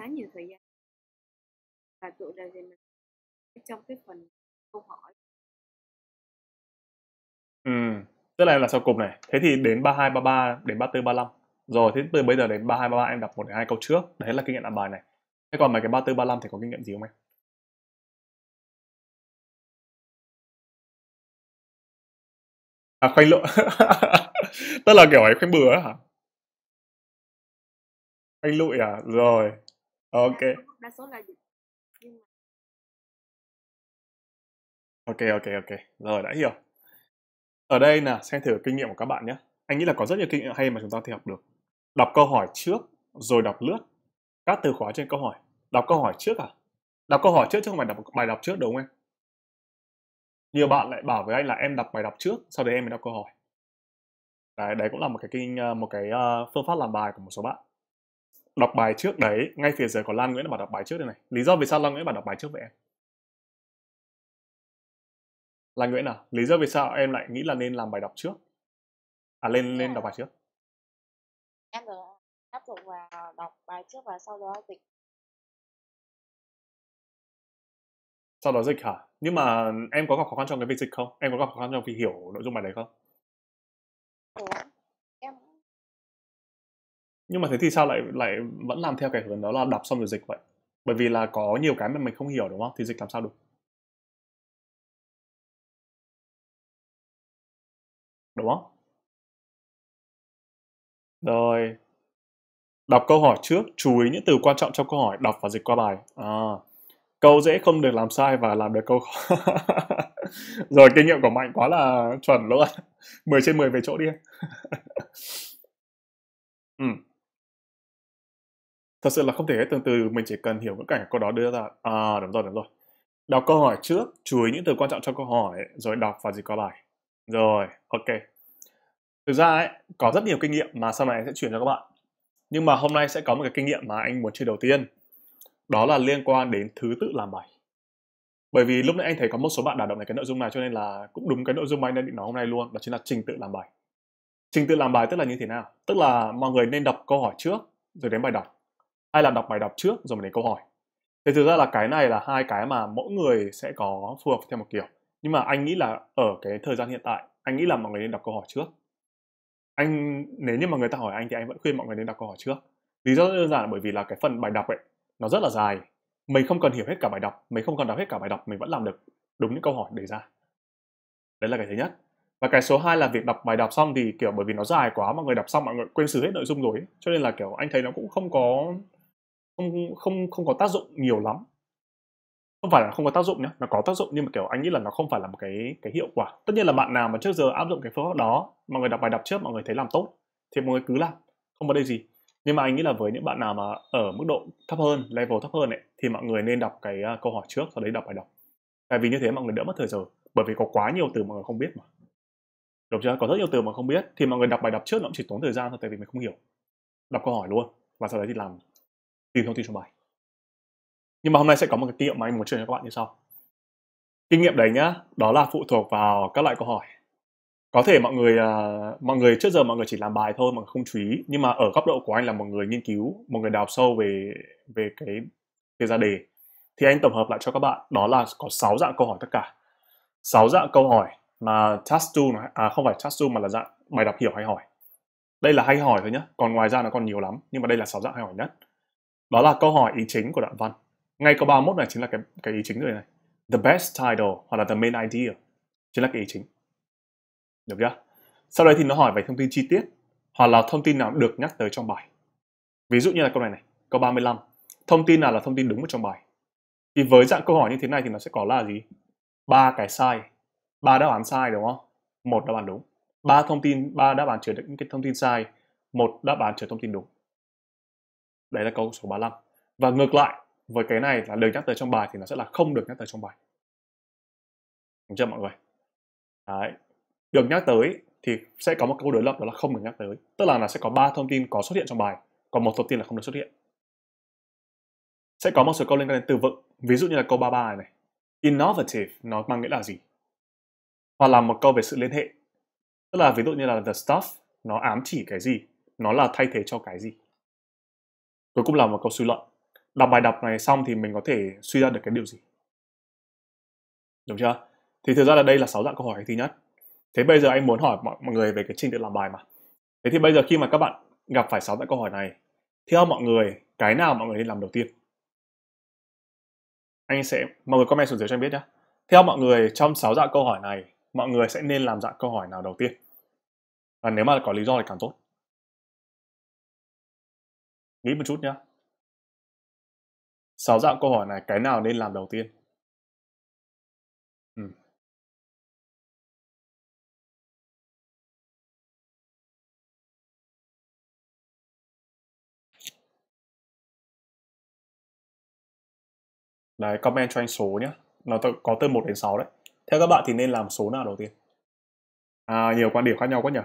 khá nhiều thời gian và tụi là gì trong cái phần câu hỏi ừ tức là là sau cùng này thế thì đến ba hai ba ba đến ba tư ba năm rồi thế từ bây giờ đến ba hai ba ba em đọc một hai câu trước đấy là kinh nghiệm làm bài này thế còn mấy cái ba tư ba năm thì có kinh nghiệm gì không em à khoanh lộn tức là kiểu ấy khoanh bừa hả anh lụi à rồi ok đa số là dịch nhưng mà ok ok ok rồi đã hiểu ở đây là xem thử kinh nghiệm của các bạn nhé anh nghĩ là có rất nhiều kinh nghiệm hay mà chúng ta thể học được đọc câu hỏi trước rồi đọc lướt các từ khóa trên câu hỏi đọc câu hỏi trước à đọc câu hỏi trước chứ không phải đọc bài đọc trước đúng không em nhiều bạn lại bảo với anh là em đọc bài đọc trước sau đấy em mới đọc câu hỏi đấy, đấy cũng là một cái kinh ờ, một cái ờ, phương pháp làm bài của một số bạn đọc bài trước đấy ngay phía dưới có Lan Nguyễn bảo đọc bài trước đây này lý do vì sao Lan Nguyễn bảo đọc bài trước vậy em Lan Nguyễn à lý do vì sao em lại nghĩ là nên làm bài đọc trước à lên dạ. lên đọc bài trước em được áp dụng vào đọc bài trước và sau đó dịch sau đó dịch hả nhưng mà em có gặp khó khăn trong cái việc dịch không em có gặp khó khăn trong việc hiểu nội dung bài đấy không nhưng mà thế thì sao lại lại vẫn làm theo cái hướng đó là đọc xong rồi dịch vậy bởi vì là có nhiều cái mà mình không hiểu đúng không thì dịch làm sao được đúng không rồi đọc câu hỏi trước chú ý những từ quan trọng trong câu hỏi đọc và dịch qua bài à, câu dễ không được làm sai và làm được câu khó rồi kinh nghiệm của mạnh quá là chuẩn luôn 10 trên 10 về chỗ đi ừ thật sự là không thể hết từng từ mình chỉ cần hiểu ngữ cảnh câu đó đưa ra à đúng rồi đúng rồi đọc câu hỏi trước chú ý những từ quan trọng trong câu hỏi rồi đọc và dịch qua bài rồi ok thực ra ấy, có rất nhiều kinh nghiệm mà sau này anh sẽ chuyển cho các bạn nhưng mà hôm nay sẽ có một cái kinh nghiệm mà anh muốn chia đầu tiên đó là liên quan đến thứ tự làm bài bởi vì lúc nãy anh thấy có một số bạn đả động này cái nội dung này cho nên là cũng đúng cái nội dung mà anh đã định nói hôm nay luôn đó chính là trình tự làm bài trình tự làm bài tức là như thế nào tức là mọi người nên đọc câu hỏi trước rồi đến bài đọc ai làm đọc bài đọc trước rồi mình đến câu hỏi thì thực ra là cái này là hai cái mà mỗi người sẽ có phù hợp theo một kiểu nhưng mà anh nghĩ là ở cái thời gian hiện tại anh nghĩ là mọi người nên đọc câu hỏi trước anh nếu như mà người ta hỏi anh thì anh vẫn khuyên mọi người nên đọc câu hỏi trước lý do đơn giản là bởi vì là cái phần bài đọc ấy nó rất là dài mình không cần hiểu hết cả bài đọc mình không cần đọc hết cả bài đọc mình vẫn làm được đúng những câu hỏi đề ra đấy là cái thứ nhất và cái số 2 là việc đọc bài đọc xong thì kiểu bởi vì nó dài quá mọi người đọc xong mọi người quên xử hết nội dung rồi ấy. cho nên là kiểu anh thấy nó cũng không có không không không có tác dụng nhiều lắm không phải là không có tác dụng nhé nó có tác dụng nhưng mà kiểu anh nghĩ là nó không phải là một cái cái hiệu quả tất nhiên là bạn nào mà trước giờ áp dụng cái phương pháp đó mọi người đọc bài đọc trước mọi người thấy làm tốt thì mọi người cứ làm không có đây gì nhưng mà anh nghĩ là với những bạn nào mà ở mức độ thấp hơn level thấp hơn ấy, thì mọi người nên đọc cái à, câu hỏi trước sau đấy đọc bài đọc tại vì như thế mọi người đỡ mất thời giờ bởi vì có quá nhiều từ mọi người không biết mà được chưa có rất nhiều từ mà không biết thì mọi người đọc bài đọc trước nó cũng chỉ tốn thời gian thôi tại vì mình không hiểu đọc câu hỏi luôn và sau đấy thì làm tìm thông tin trong bài. nhưng mà hôm nay sẽ có một cái kinh nghiệm mà anh muốn chia sẻ với các bạn như sau kinh nghiệm đấy nhá đó là phụ thuộc vào các loại câu hỏi có thể mọi người uh, mọi người trước giờ mọi người chỉ làm bài thôi mà không chú ý nhưng mà ở góc độ của anh là một người nghiên cứu một người đào sâu về về cái cái ra đề thì anh tổng hợp lại cho các bạn đó là có 6 dạng câu hỏi tất cả 6 dạng câu hỏi mà task tool à không phải task tool mà là dạng bài đọc hiểu hay hỏi đây là hay hỏi thôi nhé còn ngoài ra nó còn nhiều lắm nhưng mà đây là 6 dạng hay hỏi nhất đó là câu hỏi ý chính của đoạn văn. Ngay câu 31 này chính là cái cái ý chính rồi này. The best title hoặc là the main idea chính là cái ý chính. Được chưa? Sau đây thì nó hỏi về thông tin chi tiết hoặc là thông tin nào được nhắc tới trong bài. Ví dụ như là câu này này, câu 35. Thông tin nào là thông tin đúng ở trong bài? Thì với dạng câu hỏi như thế này thì nó sẽ có là gì? Ba cái sai, ba đáp án sai đúng không? Một đáp án đúng. Ba thông tin, ba đáp án chứa những cái thông tin sai, một đáp án chứa thông tin đúng đấy là câu số 35 và ngược lại với cái này là được nhắc tới trong bài thì nó sẽ là không được nhắc tới trong bài đúng chưa mọi người đấy. được nhắc tới thì sẽ có một câu đối lập đó là không được nhắc tới tức là là sẽ có ba thông tin có xuất hiện trong bài còn một thông tin là không được xuất hiện sẽ có một số câu liên quan đến từ vựng ví dụ như là câu 33 này, này innovative nó mang nghĩa là gì hoặc là một câu về sự liên hệ tức là ví dụ như là the stuff nó ám chỉ cái gì nó là thay thế cho cái gì tôi cũng làm một câu suy luận đọc bài đọc này xong thì mình có thể suy ra được cái điều gì đúng chưa thì thực ra là đây là sáu dạng câu hỏi hay thi nhất thế bây giờ anh muốn hỏi mọi, mọi người về cái trình tự làm bài mà thế thì bây giờ khi mà các bạn gặp phải sáu dạng câu hỏi này theo mọi người cái nào mọi người nên làm đầu tiên anh sẽ mọi người comment xuống dưới cho anh biết nhé theo mọi người trong sáu dạng câu hỏi này mọi người sẽ nên làm dạng câu hỏi nào đầu tiên và nếu mà có lý do thì càng tốt Nghĩ một chút nhé. Sáu dạng câu hỏi này, cái nào nên làm đầu tiên? Ừ. Đấy, comment cho anh số nhé. Nó có từ 1 đến 6 đấy. Theo các bạn thì nên làm số nào đầu tiên? À, nhiều quan điểm khác nhau quá nhỉ?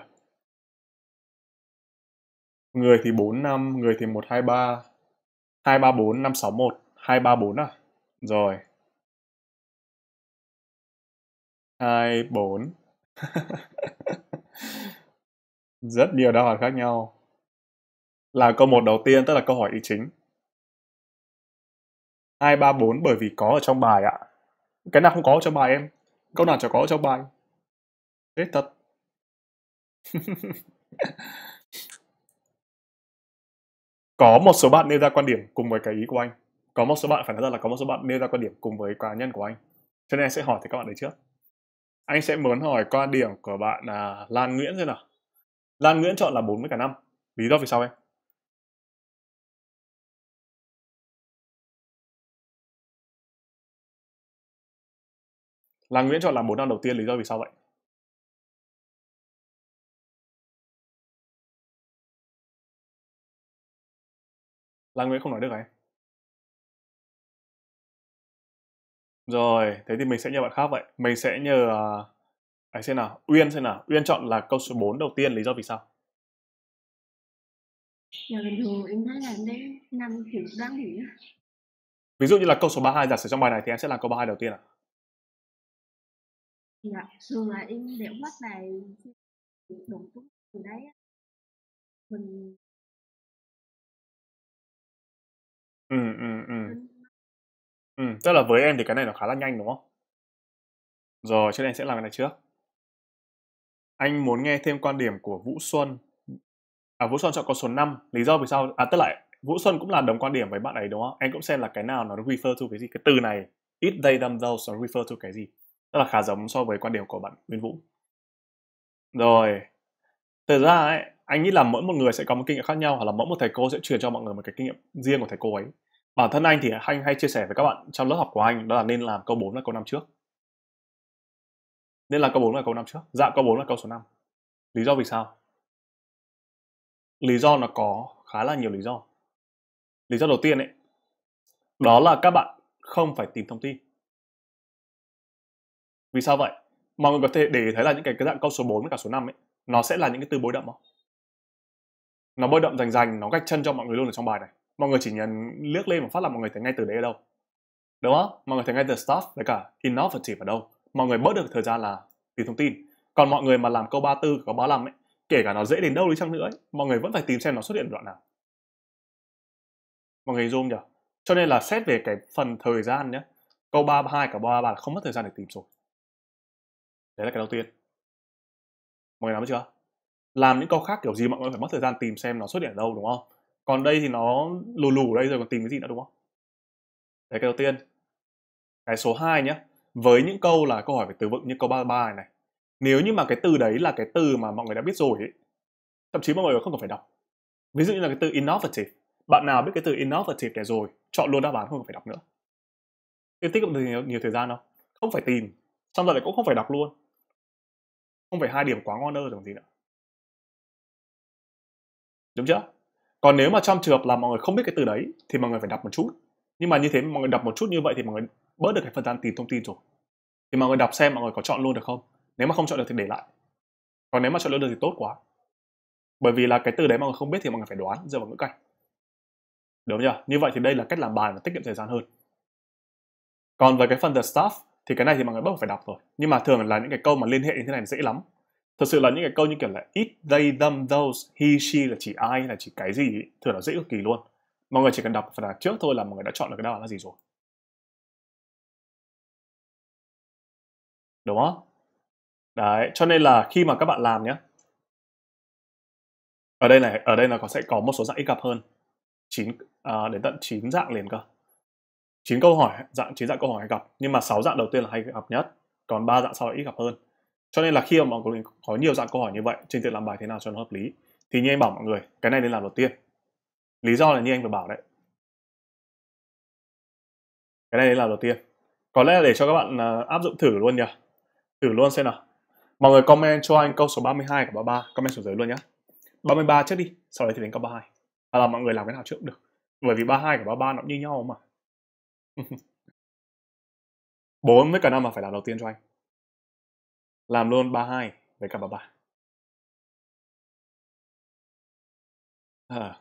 người thì 4 5, người thì 1 2 3. 2 3 4 5 6 1, 2 3 4 à? Rồi. 2 4. Rất nhiều đáp án khác nhau. Là câu 1 đầu tiên tức là câu hỏi ý chính. 2 3 4 bởi vì có ở trong bài ạ. Cái nào không có ở trong bài em? Câu nào chả có ở trong bài. Thế thật. có một số bạn nêu ra quan điểm cùng với cái ý của anh có một số bạn phải nói ra là có một số bạn nêu ra quan điểm cùng với cá nhân của anh cho nên anh sẽ hỏi thì các bạn đấy trước anh sẽ muốn hỏi quan điểm của bạn là Lan Nguyễn xem nào Lan Nguyễn chọn là bốn 40 cả năm lý do vì sao em Lan Nguyễn chọn là bốn năm đầu tiên lý do vì sao vậy là Nguyễn không nói được à Rồi, thế thì mình sẽ nhờ bạn khác vậy. Mình sẽ nhờ ai à, xem nào, Uyên xem nào. Uyên chọn là câu số 4 đầu tiên lý do vì sao? Ví dụ như là câu số 32 giả sử trong bài này thì em sẽ làm câu 32 đầu tiên à? Dạ, thường là em để mắt này, đụng đúng từ đấy mình Ừ, ừ, ừ, ừm, ừm. tức là với em thì cái này nó khá là nhanh, đúng không? Rồi, trước đây anh sẽ làm cái này trước. Anh muốn nghe thêm quan điểm của Vũ Xuân. À, Vũ Xuân chọn con số 5, lý do vì sao à, tức là Vũ Xuân cũng là đồng quan điểm với bạn ấy, đúng không? Anh cũng xem là cái nào nó refer to cái gì, cái từ này "it, they, them, those" nó refer to cái gì, tức là khá giống so với quan điểm của bạn Nguyên Vũ. Rồi. Thật ra ấy, anh nghĩ là mỗi một người sẽ có một kinh nghiệm khác nhau, hoặc là mỗi một thầy cô sẽ truyền cho mọi người một cái kinh nghiệm riêng của thầy cô ấy bản thân anh thì anh hay chia sẻ với các bạn trong lớp học của anh đó là nên làm câu 4 là câu năm trước nên là câu 4 là câu năm trước dạ câu 4 là câu số 5 lý do vì sao lý do nó có khá là nhiều lý do lý do đầu tiên ấy đó là các bạn không phải tìm thông tin vì sao vậy mọi người có thể để thấy là những cái, cái dạng câu số 4 với cả số 5 ấy nó sẽ là những cái từ bối đậm không nó bơi đậm rành rành nó gạch chân cho mọi người luôn ở trong bài này mọi người chỉ nhận liếc lên một phát là mọi người thấy ngay từ đấy ở đâu đúng không mọi người thấy ngay từ staff với cả innovative ở đâu mọi người bớt được thời gian là tìm thông tin còn mọi người mà làm câu 34 có 35 ấy kể cả nó dễ đến đâu đi chăng nữa ấy, mọi người vẫn phải tìm xem nó xuất hiện đoạn nào mọi người zoom nhỉ cho nên là xét về cái phần thời gian nhé câu 32 cả 33 là không mất thời gian để tìm rồi đấy là cái đầu tiên mọi người nắm chưa làm những câu khác kiểu gì mọi người phải mất thời gian tìm xem nó xuất hiện ở đâu đúng không còn đây thì nó lù lù đây rồi còn tìm cái gì nữa đúng không đấy cái đầu tiên cái số 2 nhé với những câu là câu hỏi về từ vựng như câu 33 này, này nếu như mà cái từ đấy là cái từ mà mọi người đã biết rồi ấy, thậm chí mọi người không cần phải đọc ví dụ như là cái từ innovative bạn nào biết cái từ innovative này rồi chọn luôn đáp án không cần phải đọc nữa cái tiết kiệm nhiều, nhiều thời gian không không phải tìm xong rồi lại cũng không phải đọc luôn không phải hai điểm quá ngon ơ rồi gì nữa đúng chưa còn nếu mà trong trường hợp là mọi người không biết cái từ đấy thì mọi người phải đọc một chút nhưng mà như thế mọi người đọc một chút như vậy thì mọi người bớt được cái phần gian tìm thông tin rồi thì mọi người đọc xem mọi người có chọn luôn được không nếu mà không chọn được thì để lại còn nếu mà chọn luôn được thì tốt quá bởi vì là cái từ đấy mọi người không biết thì mọi người phải đoán dựa vào ngữ cảnh đúng chưa như vậy thì đây là cách làm bài và tiết kiệm thời gian hơn còn với cái phần the stuff thì cái này thì mọi người bắt buộc phải đọc rồi nhưng mà thường là những cái câu mà liên hệ như thế này dễ lắm thật sự là những cái câu như kiểu là it they them those he she là chỉ ai là chỉ cái gì thường là dễ cực kỳ luôn mọi người chỉ cần đọc phần trước thôi là mọi người đã chọn được cái đáp án là gì rồi đúng không đấy cho nên là khi mà các bạn làm nhé ở đây này ở đây là có sẽ có một số dạng ít gặp hơn chín à, đến tận 9 dạng liền cơ 9 câu hỏi dạng chín dạng câu hỏi hay gặp nhưng mà 6 dạng đầu tiên là hay gặp nhất còn ba dạng sau là ít gặp hơn cho nên là khi mà mọi người có nhiều dạng câu hỏi như vậy trình tự làm bài thế nào cho nó hợp lý thì như anh bảo mọi người cái này nên làm đầu tiên lý do là như anh vừa bảo đấy cái này nên làm đầu tiên có lẽ là để cho các bạn à, áp dụng thử luôn nhỉ thử luôn xem nào mọi người comment cho anh câu số 32 và 33 comment xuống dưới luôn nhé 33 trước đi sau đấy thì đến câu 32 Hay là mọi người làm cái nào trước cũng được bởi vì 32 và 33 nó cũng như nhau mà 4 với cả 5 mà phải làm đầu tiên cho anh làm luôn 32 với cả 33 à.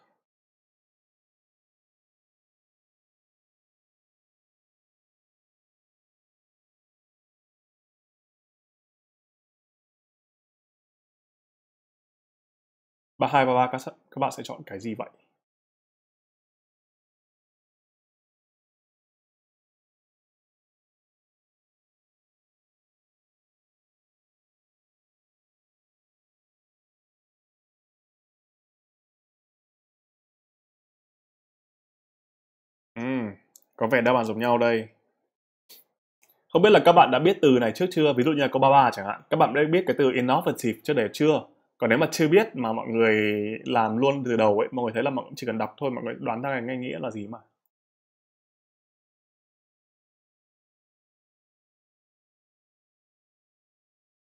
ba hai ba ba các bạn sẽ chọn cái gì vậy có vẻ đáp án giống nhau đây không biết là các bạn đã biết từ này trước chưa ví dụ như là câu 33 chẳng hạn các bạn đã biết cái từ innovative trước để chưa còn nếu mà chưa biết mà mọi người làm luôn từ đầu ấy mọi người thấy là mọi người chỉ cần đọc thôi mọi người đoán ra ngay nghĩa là gì mà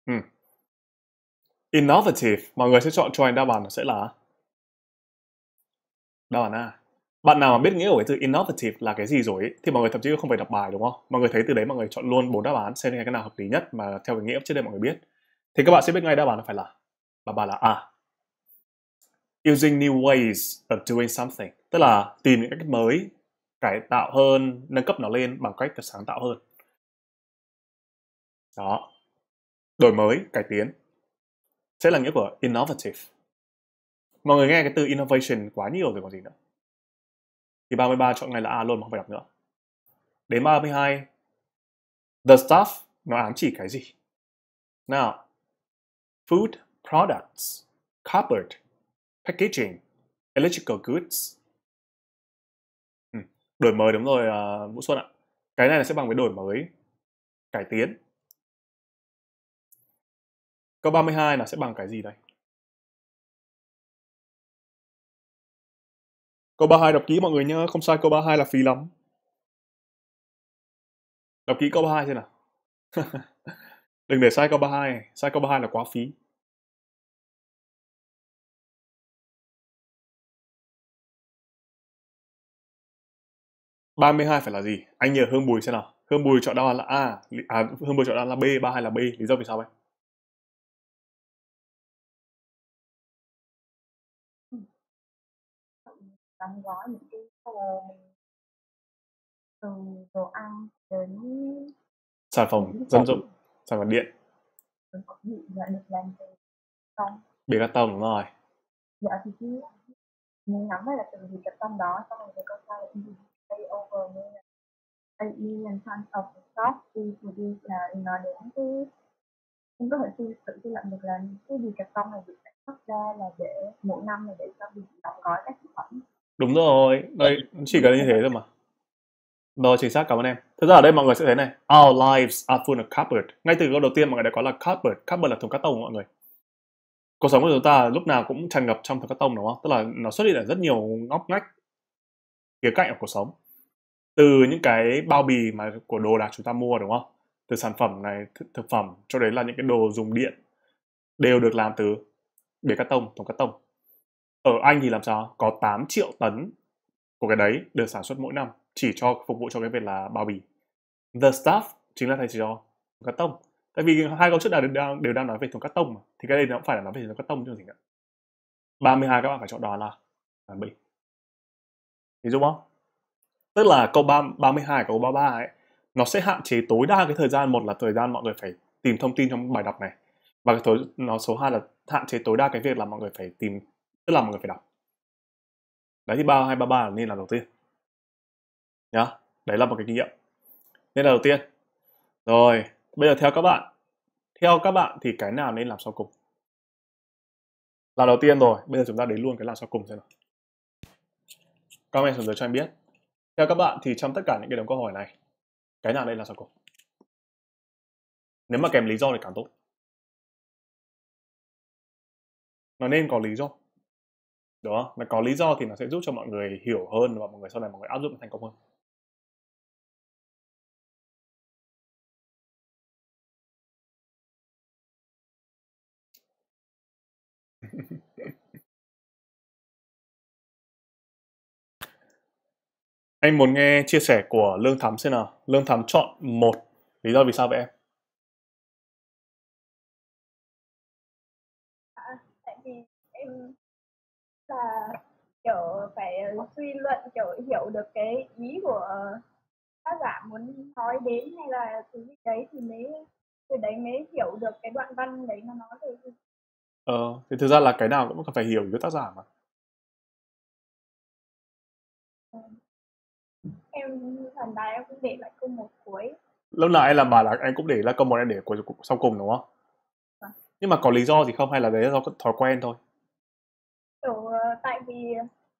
ừ. innovative mọi người sẽ chọn cho anh đáp án sẽ là đáp án A bạn nào mà biết nghĩa của cái từ innovative là cái gì rồi ấy, thì mọi người thậm chí không phải đọc bài đúng không mọi người thấy từ đấy mọi người chọn luôn bốn đáp án xem cái nào hợp lý nhất mà theo cái nghĩa trước đây mọi người biết thì các bạn sẽ biết ngay đáp án phải là đáp án là a using new ways of doing something tức là tìm những cách mới cải tạo hơn nâng cấp nó lên bằng cách sáng tạo hơn đó đổi mới cải tiến sẽ là nghĩa của innovative mọi người nghe cái từ innovation quá nhiều rồi còn gì nữa thì 33 chọn ngay là A luôn mà không phải đọc nữa. Đến 32, the stuff nó ám chỉ cái gì? Nào, food products, cupboard, packaging, electrical goods. đổi mới đúng rồi uh, Vũ Xuân ạ. Cái này là sẽ bằng với đổi mới, cải tiến. Câu 32 là sẽ bằng cái gì đây? Câu 32 đọc kỹ mọi người nhá, không sai câu 32 là phí lắm. Đọc kỹ câu 32 xem nào. Đừng để sai câu 32, sai câu 32 là quá phí. ba mươi hai phải là gì? Anh nhờ Hương Bùi xem nào. Hương Bùi chọn đáp án là A, à, Hương Bùi chọn đáp án là B, ba hai là B. Lý do vì sao vậy? đóng gói những cái hồ từ đồ ăn đến sản phẩm dân dụng sản phẩm điện sản phẩm điện là được làm từ tông bê cắt tông đúng rồi dạ thì chứ mình nắm là từ bê cắt tông đó xong rồi có sai đi over như là AE and front of the shop we produce là nó đến cái em có thể suy tự suy luận được là cái bì cắt tông này được sản xuất ra là để mỗi năm là để cho việc đóng gói các sản phẩm Đúng rồi, đây chỉ cần như thế thôi mà. Đó chính xác, cảm ơn em. Thật ra ở đây mọi người sẽ thấy này, our lives are full of cardboard. Ngay từ câu đầu tiên mọi người đã có là cardboard, cardboard là thùng cắt tông mọi người. Cuộc sống của chúng ta lúc nào cũng tràn ngập trong thùng cắt tông đúng không? Tức là nó xuất hiện ở rất nhiều ngóc ngách, khía cạnh của cuộc sống. Từ những cái bao bì mà của đồ đạc chúng ta mua đúng không? Từ sản phẩm này, thực phẩm cho đến là những cái đồ dùng điện đều được làm từ bể cắt tông, thùng cắt tông ở Anh thì làm sao có 8 triệu tấn của cái đấy được sản xuất mỗi năm chỉ cho phục vụ cho cái việc là bao bì the stuff chính là thay cho thùng cắt tông tại vì hai câu trước đều, đang, đều đang nói về thùng cắt tông mà thì cái đây nó cũng phải là nói về thùng cắt tông chứ gì cả 32 các bạn phải chọn đó là là B ví dụ không tức là câu 3, 32 câu 33 ấy nó sẽ hạn chế tối đa cái thời gian một là thời gian mọi người phải tìm thông tin trong bài đọc này và cái tối, nó số 2 là hạn chế tối đa cái việc là mọi người phải tìm tức là mọi người phải đọc đấy thì ba hai ba ba nên là đầu tiên nhá đấy là một cái kinh nghiệm nên là đầu tiên rồi bây giờ theo các bạn theo các bạn thì cái nào nên làm sau cùng là đầu tiên rồi bây giờ chúng ta đến luôn cái làm sau cùng xem nào comment xuống dưới cho em biết theo các bạn thì trong tất cả những cái đống câu hỏi này cái nào đây là sau cùng nếu mà kèm lý do thì càng tốt nó nên có lý do đó mà có lý do thì nó sẽ giúp cho mọi người hiểu hơn và mọi người sau này mọi người áp dụng thành công hơn anh muốn nghe chia sẻ của lương thắm xem nào lương thắm chọn một lý do vì sao vậy em kiểu phải ờ, suy luận kiểu hiểu được cái ý của tác giả muốn nói đến hay là thứ gì đấy thì mới từ đấy mới hiểu được cái đoạn văn đấy nó nói về gì ờ thì thực ra là cái nào cũng phải hiểu với tác giả mà ừ. em phần bài em cũng để lại câu một cuối lúc nào em làm bài là em cũng để là câu một em để cuối sau cùng đúng không à. nhưng mà có lý do gì không hay là đấy do thói quen thôi vì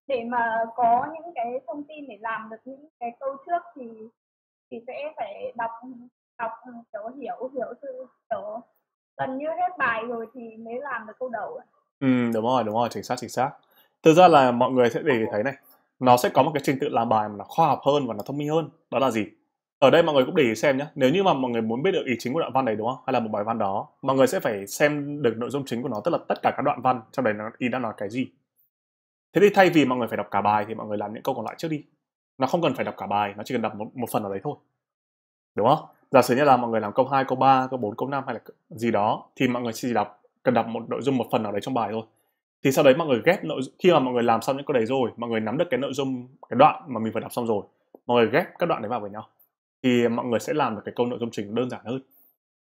để mà có những cái thông tin để làm được những cái câu trước thì thì sẽ phải đọc đọc kiểu hiểu hiểu sự kiểu gần như hết bài rồi thì mới làm được câu đầu ừ đúng rồi đúng rồi chính xác chính xác thực ra là mọi người sẽ để thấy này nó sẽ có một cái trình tự làm bài mà nó khoa học hơn và nó thông minh hơn đó là gì ở đây mọi người cũng để ý xem nhé nếu như mà mọi người muốn biết được ý chính của đoạn văn này đúng không hay là một bài văn đó mọi người sẽ phải xem được nội dung chính của nó tức là tất cả các đoạn văn trong đấy nó ý đã nói cái gì thế thì thay vì mọi người phải đọc cả bài thì mọi người làm những câu còn lại trước đi nó không cần phải đọc cả bài nó chỉ cần đọc một, một phần ở đấy thôi đúng không giả sử như là mọi người làm câu 2, câu 3, câu 4, câu 5 hay là gì đó thì mọi người chỉ đọc cần đọc một nội dung một phần nào đấy trong bài thôi thì sau đấy mọi người ghép nội khi mà mọi người làm xong những câu đấy rồi mọi người nắm được cái nội dung cái đoạn mà mình vừa đọc xong rồi mọi người ghép các đoạn đấy vào với nhau thì mọi người sẽ làm được cái câu nội dung chính đơn giản hơn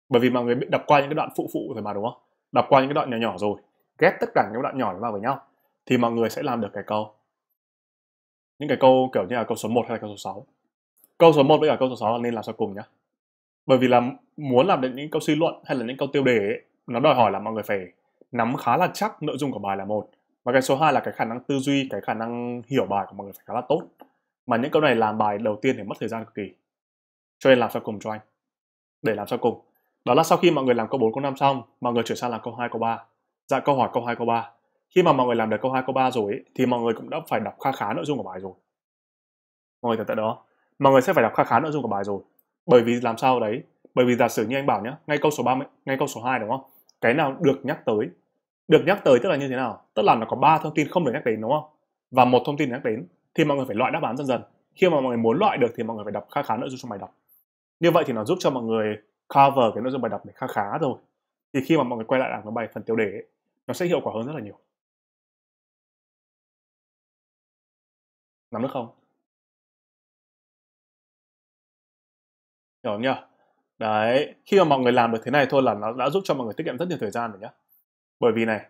bởi vì mọi người đọc qua những cái đoạn phụ phụ rồi mà đúng không đọc qua những cái đoạn nhỏ nhỏ rồi ghép tất cả những đoạn nhỏ vào với nhau thì mọi người sẽ làm được cái câu những cái câu kiểu như là câu số 1 hay là câu số 6 câu số 1 với cả câu số 6 là nên làm sau cùng nhá bởi vì là muốn làm được những câu suy luận hay là những câu tiêu đề ấy, nó đòi hỏi là mọi người phải nắm khá là chắc nội dung của bài là một và cái số 2 là cái khả năng tư duy cái khả năng hiểu bài của mọi người phải khá là tốt mà những câu này làm bài đầu tiên thì mất thời gian cực kỳ cho nên làm sau cùng cho anh để làm sau cùng đó là sau khi mọi người làm câu 4 câu 5 xong mọi người chuyển sang làm câu 2 câu 3 dạng câu hỏi câu 2 câu 3 khi mà mọi người làm được câu 2, câu 3 rồi ấy, thì mọi người cũng đã phải đọc kha khá nội dung của bài rồi mọi người tại đó mọi người sẽ phải đọc kha khá nội dung của bài rồi bởi vì làm sao đấy bởi vì giả sử như anh bảo nhá ngay câu số 3 ngay câu số 2 đúng không cái nào được nhắc tới được nhắc tới tức là như thế nào tức là nó có ba thông tin không được nhắc đến đúng không và một thông tin nhắc đến thì mọi người phải loại đáp án dần dần khi mà mọi người muốn loại được thì mọi người phải đọc khá khá nội dung trong bài đọc như vậy thì nó giúp cho mọi người cover cái nội dung bài đọc này khá khá rồi thì khi mà mọi người quay lại làm cái bài phần tiêu đề ấy, nó sẽ hiệu quả hơn rất là nhiều nắm được không hiểu nhỉ đấy khi mà mọi người làm được thế này thôi là nó đã giúp cho mọi người tiết kiệm rất nhiều thời gian rồi nhá bởi vì này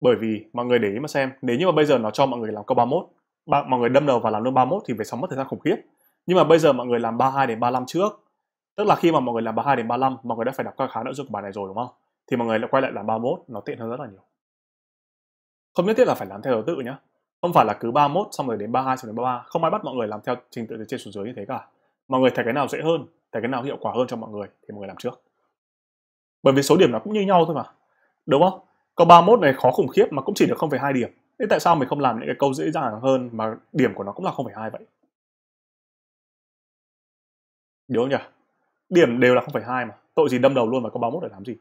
bởi vì mọi người để ý mà xem nếu như mà bây giờ nó cho mọi người làm câu 31 bạn, mọi người đâm đầu vào làm luôn 31 thì phải sống mất thời gian khủng khiếp nhưng mà bây giờ mọi người làm 32 đến 35 trước tức là khi mà mọi người làm 32 đến 35 mọi người đã phải đọc các khá nội dung của bài này rồi đúng không thì mọi người lại quay lại làm 31 nó tiện hơn rất là nhiều không nhất thiết là phải làm theo thứ tự nhá không phải là cứ 31 xong rồi đến 32 xong đến 33 không ai bắt mọi người làm theo trình tự từ trên xuống dưới như thế cả mọi người thấy cái nào dễ hơn thấy cái nào hiệu quả hơn cho mọi người thì mọi người làm trước bởi vì số điểm nó cũng như nhau thôi mà đúng không câu 31 này khó khủng khiếp mà cũng chỉ được 0,2 điểm thế tại sao mình không làm những cái câu dễ dàng hơn mà điểm của nó cũng là 0,2 vậy đúng không nhỉ điểm đều là 0,2 mà tội gì đâm đầu luôn vào câu 31 để làm gì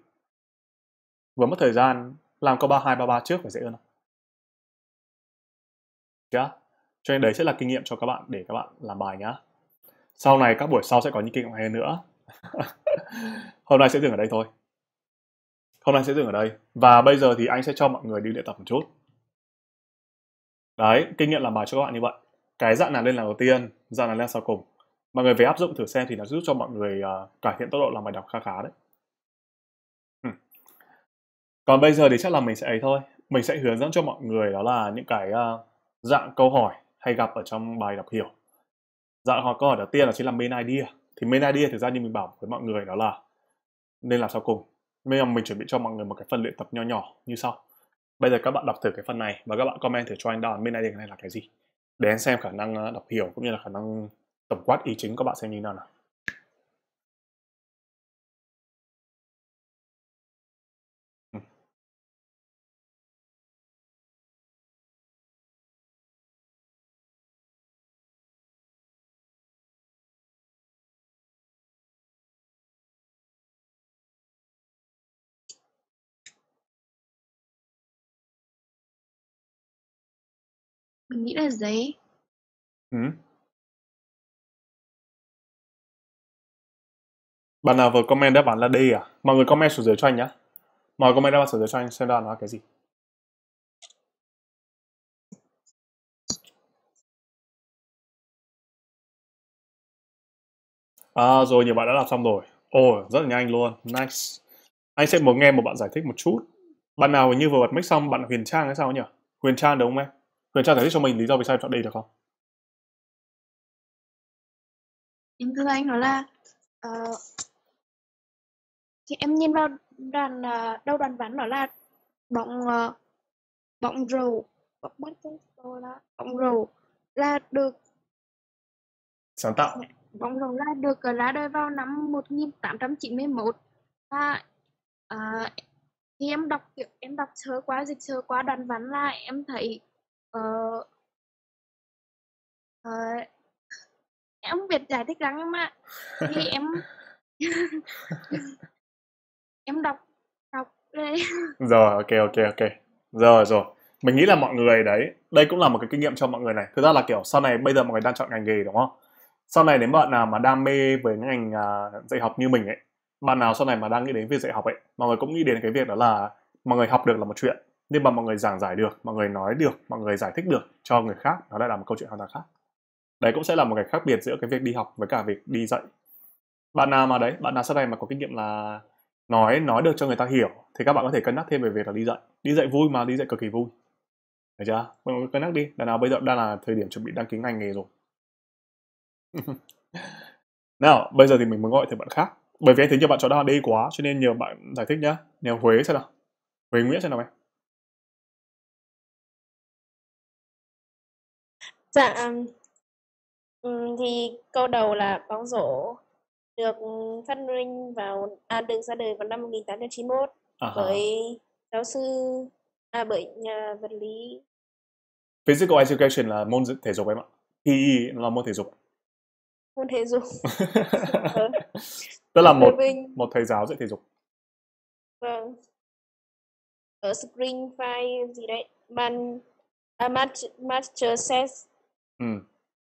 vừa mất thời gian làm câu 32, 33 trước phải dễ hơn không? nhá. Cho nên đấy sẽ là kinh nghiệm cho các bạn để các bạn làm bài nhá. Sau này các buổi sau sẽ có những kinh nghiệm hay nữa. Hôm nay sẽ dừng ở đây thôi. Hôm nay sẽ dừng ở đây. Và bây giờ thì anh sẽ cho mọi người đi luyện tập một chút. Đấy, kinh nghiệm làm bài cho các bạn như vậy. Cái dạng nào lên là đầu tiên, dạng nào lên sau cùng. Mọi người về áp dụng thử xem thì nó giúp cho mọi người uh, cải thiện tốc độ làm bài đọc khá khá đấy. Còn bây giờ thì chắc là mình sẽ ấy thôi. Mình sẽ hướng dẫn cho mọi người đó là những cái uh, dạng câu hỏi hay gặp ở trong bài đọc hiểu dạng hỏi câu hỏi đầu tiên là chính là main idea thì main idea thực ra như mình bảo với mọi người đó là nên làm sao cùng bây giờ mình chuẩn bị cho mọi người một cái phần luyện tập nho nhỏ như sau bây giờ các bạn đọc thử cái phần này và các bạn comment thử cho anh đào main idea này là cái gì để anh xem khả năng ờ, đọc hiểu cũng như là khả năng tổng quát ý chính các bạn xem như nào nào Mình nghĩ là giấy. Ừ. Bạn nào vừa comment đáp án là D à? Mọi người comment xuống dưới cho anh nhá. Mọi người comment đáp án xuống dưới cho anh xem đáp án là cái gì. À, rồi nhiều bạn đã làm xong rồi. Oh rất là nhanh luôn. Nice. Anh sẽ muốn nghe một bạn giải thích một chút. Bạn nào như vừa bật mic xong, bạn Huyền Trang hay sao nhỉ? Huyền Trang đúng không em? Huyền Trang giải thích cho mình lý do vì sao em chọn đây được không? Em thưa anh nói là uh, thì em nhìn vào đoàn uh, ờ, đầu đoàn ván đó là bọng uh, bóng rổ ờ, bóng basketball là bọng rổ là được sáng tạo dạ, bọng rổ là được ra đời vào năm 1891 và uh, thì em đọc kiểu em đọc sơ quá dịch sơ quá đoàn ván lại em thấy Ờ. Ờ. Em không biết giải thích lắm em ạ. Thì em em đọc đọc đây. Rồi, OK, OK, OK. Rồi, rồi. Mình nghĩ là mọi người đấy, đây cũng là một cái kinh nghiệm cho mọi người này. Thực ra là kiểu sau này bây giờ mọi người đang chọn ngành nghề đúng không? Sau này nếu bạn nào mà đam mê với ngành à, dạy học như mình ấy, bạn nào sau này mà đang nghĩ đến việc dạy học ấy, mọi người cũng nghĩ đến cái việc đó là mọi người học được là một chuyện nhưng mà mọi người giảng giải được mọi người nói được mọi người giải thích được cho người khác nó lại là một câu chuyện hoàn toàn khác đấy cũng sẽ là một cái khác biệt giữa cái việc đi học với cả việc đi dạy bạn nào mà đấy bạn nào sau này mà có kinh nghiệm là nói nói được cho người ta hiểu thì các bạn có thể cân nhắc thêm về việc là đi dạy đi dạy vui mà đi dạy cực kỳ vui được chưa mọi người cân nhắc đi đằng nào bây giờ đang là thời điểm chuẩn bị đăng ký ngành nghề rồi nào bây giờ thì mình muốn gọi thử bạn khác bởi vì anh thấy nhiều bạn chọn đáp đi quá cho nên nhiều bạn giải thích nhá nhiều Huế xem nào Huế Nguyễn xem nào mày. Dạ, thì câu đầu là bóng rổ được phát minh vào à, được ra đời vào năm 1891 À bởi với giáo sư à bởi nhà vật lý Physical education là môn thể dục em ạ. PE là môn thể dục. môn thể dục vâng. Tức là một một thầy giáo dạy thể dục. vâng ở Springfield gì đấy Man à, Mach- Massachusetts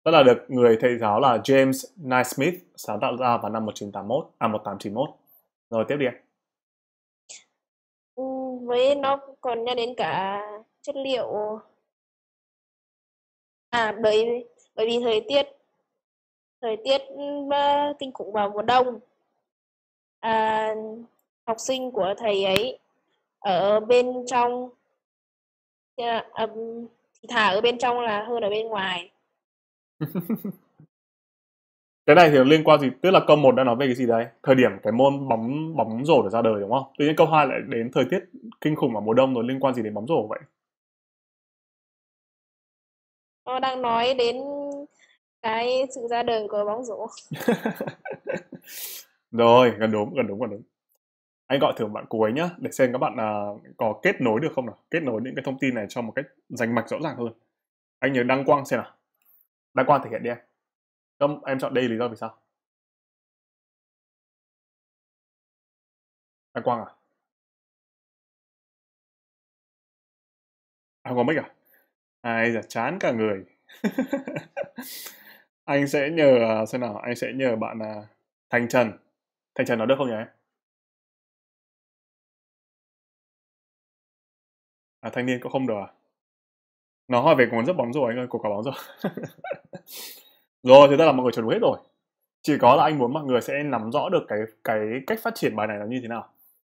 đó ừ. là được người thầy giáo là James Naismith sáng tạo ra vào năm 1981, à 1891. Rồi tiếp đi Ừ, với nó còn nhắc đến cả chất liệu à bởi bởi vì thời tiết thời tiết kinh khủng vào mùa đông à, học sinh của thầy ấy ở bên trong à, thả ở bên trong là hơn ở bên ngoài cái này thì liên quan gì tức là câu 1 đã nói về cái gì đấy thời điểm cái môn bóng bóng rổ được ra đời đúng không tuy nhiên câu 2 lại đến thời tiết kinh khủng ở mùa đông rồi liên quan gì đến bóng rổ vậy nó ờ, đang nói đến cái sự ra đời của bóng rổ rồi gần đúng gần đúng gần đúng anh gọi thử bạn cuối nhá để xem các bạn uh, có kết nối được không nào kết nối những cái thông tin này cho một cách rành mạch rõ ràng hơn anh nhớ đăng quang xem nào đã qua thể hiện đi em không em chọn đây lý do vì sao đăng quang à à có mic à ai à, giờ chán cả người anh sẽ nhờ à, xem nào anh sẽ nhờ bạn là thành trần thành trần nói được không nhỉ à thanh niên có không được à nó hỏi về cuốn rất bóng rồi anh ơi của quả bóng rồi rồi thì tất là mọi người chuẩn bị hết rồi chỉ có là anh muốn mọi người sẽ nắm rõ được cái cái cách phát triển bài này là như thế nào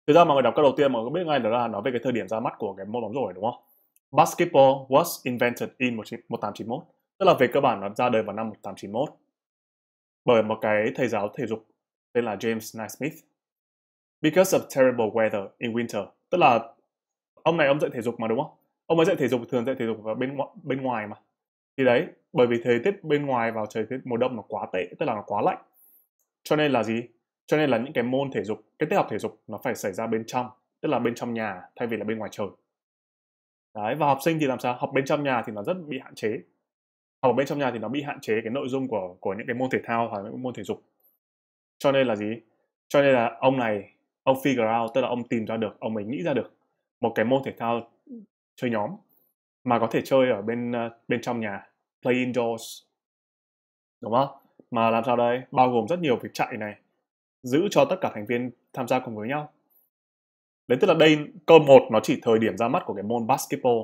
thực ra mọi người đọc câu đầu tiên mọi người biết ngay đó là nói về cái thời điểm ra mắt của cái môn bóng rổ đúng không basketball was invented in 1891 tức là về cơ bản nó ra đời vào năm 1891 bởi một cái thầy giáo thể dục tên là James Naismith because of terrible weather in winter tức là ông này ông dạy thể dục mà đúng không ông ấy dạy thể dục thường dạy thể dục ở bên ngo- bên ngoài mà thì đấy bởi vì thời tiết bên ngoài vào trời tiết mùa đông nó quá tệ tức là nó quá lạnh cho nên là gì cho nên là những cái môn thể dục cái tiết học thể dục nó phải xảy ra bên trong tức là bên trong nhà thay vì là bên ngoài trời đấy và học sinh thì làm sao học bên trong nhà thì nó rất bị hạn chế học ở bên trong nhà thì nó bị hạn chế cái nội dung của của những cái môn thể thao hoặc những môn thể dục cho nên là gì cho nên là ông này ông figure out tức là ông tìm ra được ông ấy nghĩ ra được một cái môn thể thao chơi nhóm mà có thể chơi ở bên ờ, bên trong nhà play indoors đúng không mà làm sao đây bao gồm rất nhiều việc chạy này giữ cho tất cả thành viên tham gia cùng với nhau Đấy tức là đây câu 1 nó chỉ thời điểm ra mắt của cái môn basketball.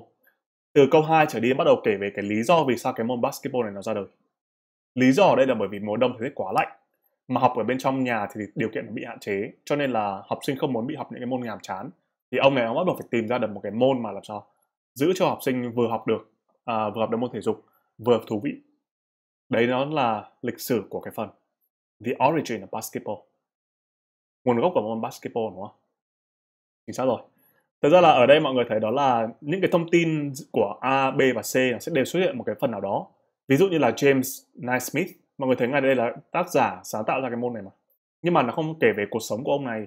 Từ câu 2 trở đi bắt đầu kể về cái lý do vì sao cái môn basketball này nó ra đời. Lý do ở đây là bởi vì mùa đông thời tiết quá lạnh mà học ở bên trong nhà thì điều kiện nó bị hạn chế cho nên là học sinh không muốn bị học những cái môn nhàm chán thì ông này ông bắt buộc phải tìm ra được một cái môn mà làm sao giữ cho học sinh vừa học được à, vừa học được môn thể dục vừa thú vị đấy nó là lịch sử của cái phần the origin of basketball nguồn gốc của môn basketball đúng không chính xác rồi thực ra là ở đây mọi người thấy đó là những cái thông tin của a b và c sẽ đều xuất hiện một cái phần nào đó ví dụ như là james naismith mọi người thấy ngay đây là tác giả sáng tạo ra cái môn này mà nhưng mà nó không kể về cuộc sống của ông này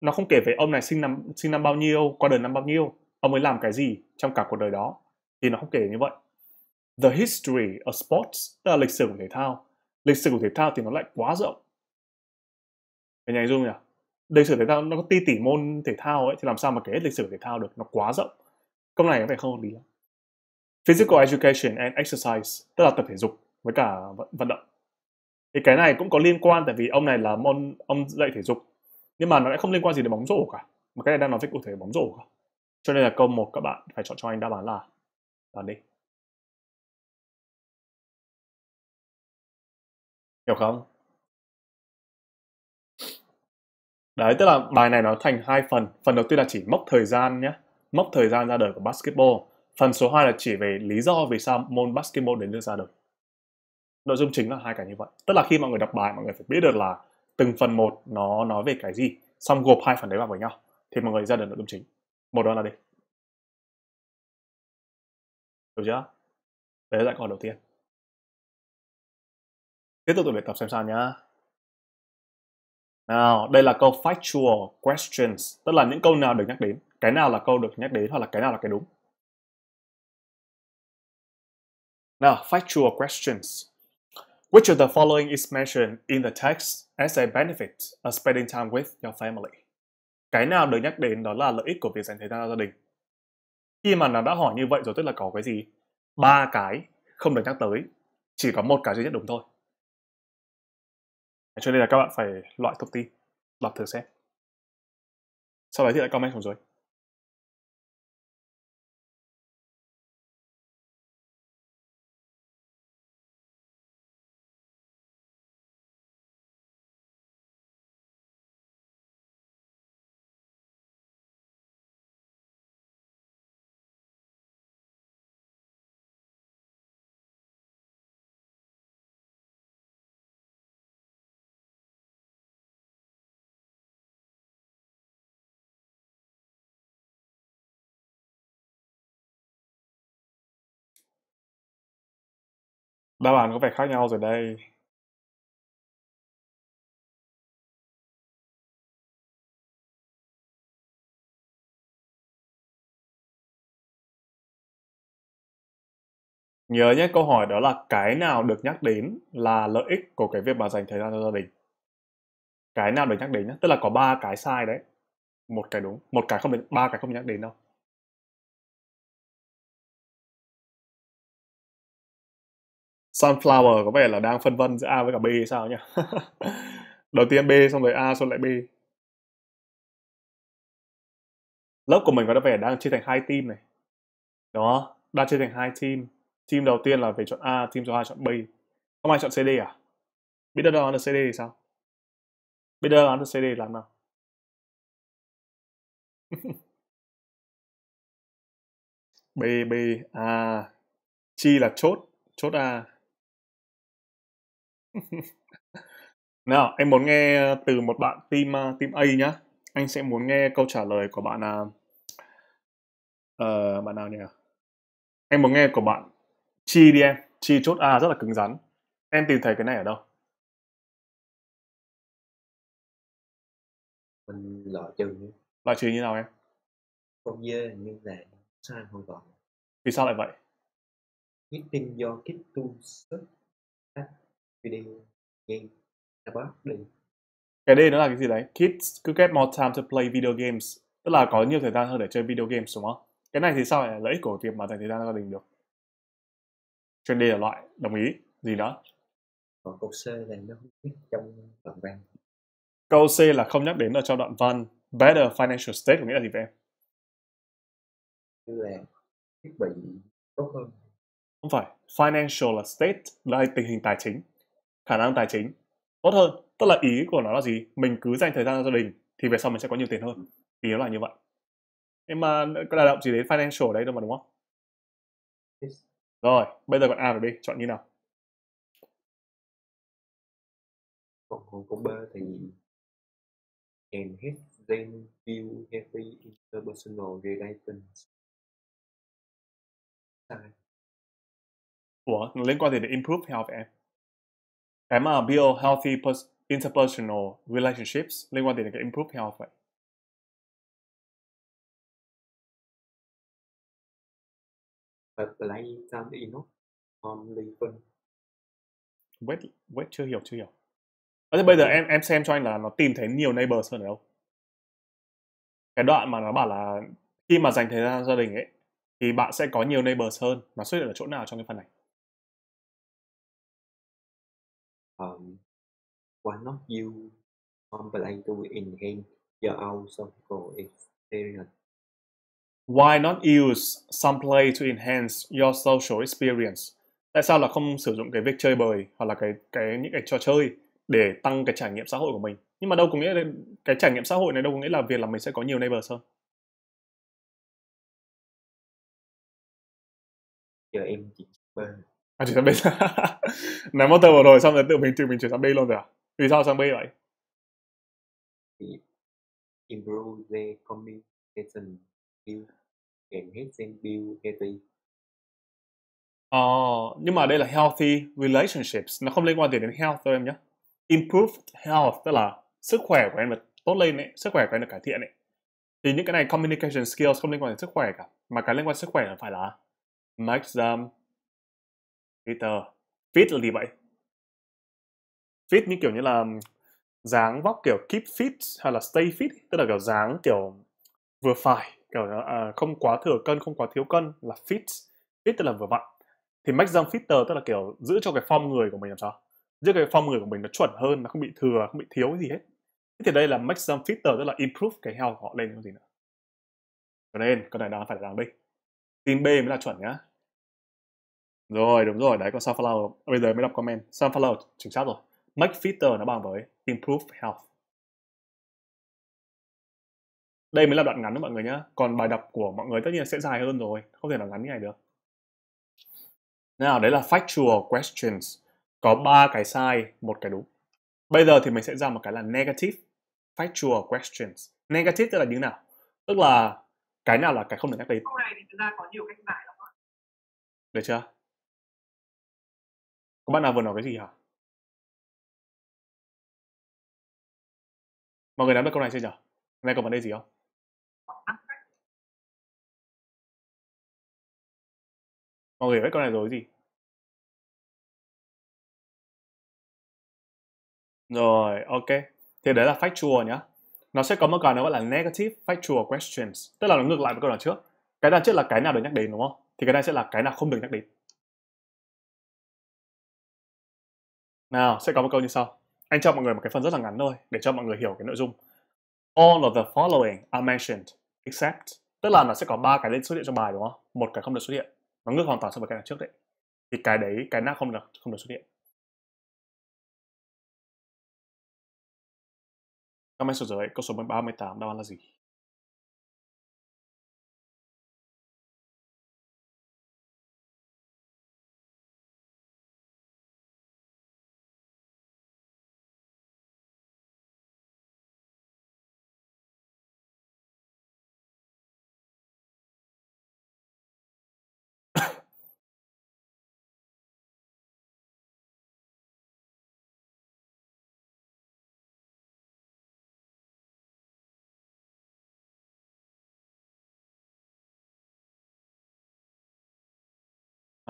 nó không kể về ông này sinh năm sinh năm bao nhiêu qua đời năm bao nhiêu ông ấy làm cái gì trong cả cuộc đời đó thì nó không kể như vậy the history of sports tức là lịch sử của thể thao lịch sử của thể thao thì nó lại quá rộng cái nhà hình dung nhỉ lịch sử thể thao nó có ti tỷ môn thể thao ấy thì làm sao mà kể hết lịch sử thể thao được nó quá rộng câu này có vẻ không hợp lý lắm physical education and exercise tức là tập thể dục với cả vận động thì cái này cũng có liên quan tại vì ông này là môn ông dạy thể dục nhưng mà nó lại không liên quan gì đến bóng rổ cả mà cái này đang nói về cụ thể bóng rổ cả cho nên là câu 1 các bạn phải chọn cho anh đáp án là đoán đi. Hiểu không? Đấy, tức là bài này nó thành hai phần. Phần đầu tiên là chỉ mốc thời gian nhé. Mốc thời gian ra đời của basketball. Phần số 2 là chỉ về lý do vì sao môn basketball đến được ra đời. Nội dung chính là hai cái như vậy. Tức là khi mọi người đọc bài, mọi người phải biết được là từng phần một nó nói về cái gì. Xong gộp hai phần đấy vào với nhau. Thì mọi người ra được nội dung chính một đó là đi được chưa đấy là dạng câu đầu tiên tiếp tục tụi mình tập xem sao nhá nào đây là câu factual questions tức là những câu nào được nhắc đến cái nào là câu được nhắc đến hoặc là cái nào là cái đúng nào factual questions. Which of the following is mentioned in the text as a benefit of spending time with your family? cái nào được nhắc đến đó là lợi ích của việc dành thời gian cho gia đình khi mà nó đã hỏi như vậy rồi tức là có cái gì ba cái không được nhắc tới chỉ có một cái duy nhất đúng thôi cho nên là các bạn phải loại thông tin lọc thử xem sau đấy thì lại comment xuống dưới Đáp án có vẻ khác nhau rồi đây. Nhớ nhé, câu hỏi đó là cái nào được nhắc đến là lợi ích của cái việc mà dành thời gian cho gia đình. Cái nào được nhắc đến nhé, tức là có ba cái sai đấy. Một cái đúng, một cái không được, ba cái không được nhắc đến đâu. Sunflower có vẻ là đang phân vân giữa A với cả B hay sao nhỉ? Đầu tiên B xong rồi A xong lại B. Lớp của mình có vẻ đang chia thành hai team này. Đó, đang chia thành hai team. Team đầu tiên là về chọn A, team số 2 chọn B. Không ai chọn CD à? Biết đâu đoán được CD thì sao? Biết đâu đoán được CD làm nào? B B A chi là chốt chốt A Nào, em muốn nghe từ một bạn team à, team A nhá. Anh sẽ muốn nghe câu trả lời của bạn à ờ, bạn nào nhỉ? em muốn nghe của bạn Chi đi em. Chi chốt A rất là cứng rắn. Em tìm thấy cái này ở đâu? mình loại trừ như Loại trừ như nào em? con dê như này sai hoàn toàn Vì sao lại vậy? tin do kích tu sức đi game là bớt đi cái D nó là cái gì đấy kids could get more time to play video games tức là có nhiều thời gian hơn để chơi video games đúng không cái này thì sao lại lợi ích của việc mà dành thời gian cho gia đình được chuyên D là loại đồng ý gì đó còn câu C này nó không biết trong đoạn văn câu C là không nhắc đến ở trong đoạn văn better financial state có nghĩa là gì vậy em như là thiết bị tốt hơn không phải financial state là tình hình tài chính khả năng tài chính tốt hơn tức là ý của nó là gì mình cứ dành thời gian cho gia đình thì về sau mình sẽ có nhiều tiền hơn ý nó là như vậy nhưng mà có đà động gì đến financial đấy đâu mà đúng không rồi bây giờ còn a và b chọn như nào còn còn của b thì and his then view heavy interpersonal relations sai ủa liên quan gì đến improve health em build Healthy Interpersonal Relationships liên quan đến cái Improve Health vậy. Apply some enough on living. Wait, wait chưa hiểu chưa hiểu. À, thế bây giờ em em xem cho anh là nó tìm thấy nhiều neighbors hơn ở đâu. Cái đoạn mà nó bảo là khi mà dành thời gian gia đình ấy thì bạn sẽ có nhiều neighbors hơn nó xuất hiện ở chỗ nào trong cái phần này? um, why not you comply to enhance your own social experience? Why not use some play to enhance your social experience? Tại sao là không sử dụng cái việc chơi bời hoặc là cái cái những cái trò chơi để tăng cái trải nghiệm xã hội của mình? Nhưng mà đâu có nghĩa là cái trải nghiệm xã hội này đâu có nghĩa là việc là mình sẽ có nhiều neighbors hơn. Giờ em chỉ bơi. À chuyển sang B Ném một tờ vào rồi xong rồi tự mình tự mình chuyển sang B luôn rồi à? Vì sao sang B vậy? Improve the communication build enhancing build healthy Ồ, nhưng mà đây là healthy relationships, nó không liên quan gì đến health đâu em nhé. Improved health tức là sức khỏe của em được tốt lên ấy, sức khỏe của em được cải thiện ấy. Thì những cái này communication skills không liên quan đến sức khỏe cả, mà cái liên quan đến sức khỏe là phải là make them Peter. Fit là gì vậy? Fit như kiểu như là dáng vóc kiểu keep fit hay là stay fit, tức là kiểu dáng kiểu vừa phải, kiểu à, không quá thừa cân, không quá thiếu cân là fit. Fit tức là vừa vặn. Thì maximum fitter tức là kiểu giữ cho cái form người của mình làm sao? Giữ cái form người của mình nó chuẩn hơn, nó không bị thừa, không bị thiếu gì hết. thì đây là maximum fitter tức là improve cái health của họ lên cái gì nữa. Cho nên, con này đang phải là đằng đi. Tin B mới là chuẩn nhá. Rồi, đúng rồi, đấy còn sunflower. Bây giờ mới đọc comment. Sunflower chính xác rồi. Make fitter nó bằng với improve health. Đây mới là đoạn ngắn đó mọi người nhé. Còn bài đọc của mọi người tất nhiên sẽ dài hơn rồi. Không thể nào ngắn như này được. Nào, đấy là factual questions. Có ba cái sai, một cái đúng. Bây giờ thì mình sẽ ra một cái là negative factual questions. Negative tức là những nào? Tức là cái nào là cái không được nhắc đến. này thì thực ra có nhiều cách giải lắm Được chưa? có bạn nào vừa nói cái gì hả mọi người nắm được câu này chưa nhỉ này có vấn đề gì không mọi người biết câu này rồi gì rồi ok thì đấy là factual nhá nó sẽ có một cái nó gọi là negative factual questions tức là nó ngược lại với câu nói trước cái đằng trước là cái nào được nhắc đến đúng không thì cái này sẽ là cái nào không được nhắc đến Nào, sẽ có một câu như sau. Anh cho mọi người một cái phần rất là ngắn thôi để cho mọi người hiểu cái nội dung. All of the following are mentioned except tức là nó sẽ có ba cái lên xuất hiện trong bài đúng không? Một cái không được xuất hiện. Nó ngược hoàn toàn so với cái đằng trước đấy. Thì cái đấy cái nào không được không được xuất hiện. Comment số dưới câu số 38 đáp án là gì?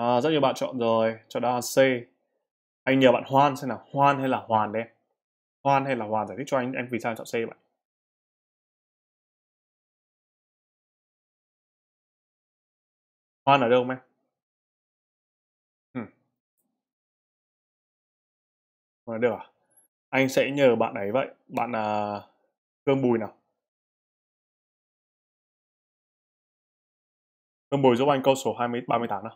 À, rất nhiều bạn chọn rồi, chọn đáp án C. Anh nhờ bạn Hoan xem nào, Hoan hay là Hoàn đây Hoan hay là Hoàn giải thích cho anh em vì sao chọn C vậy Hoan ở đâu em? Hmm. Hoan ở đâu à? Anh sẽ nhờ bạn ấy vậy, bạn à, Cơm Bùi nào. Cơm Bùi giúp anh câu số 20, 38 nào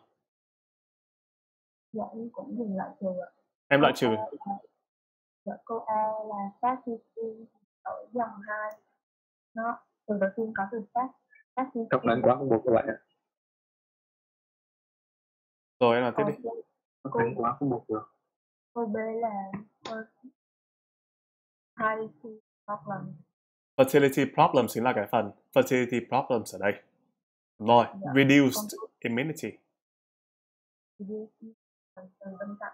dạ em cũng dùng loại trừ ạ em loại trừ dạ cô A là phát di tiên ở dòng hai nó từ đầu tiên có từ phát phát di đọc lớn quá cũng buộc các bạn ạ rồi em làm tiếp đi đọc quá cũng buộc được cô B là fertility problem fertility problem chính là cái phần fertility problems ở đây rồi yeah. Dạ, reduced immunity tâm trạng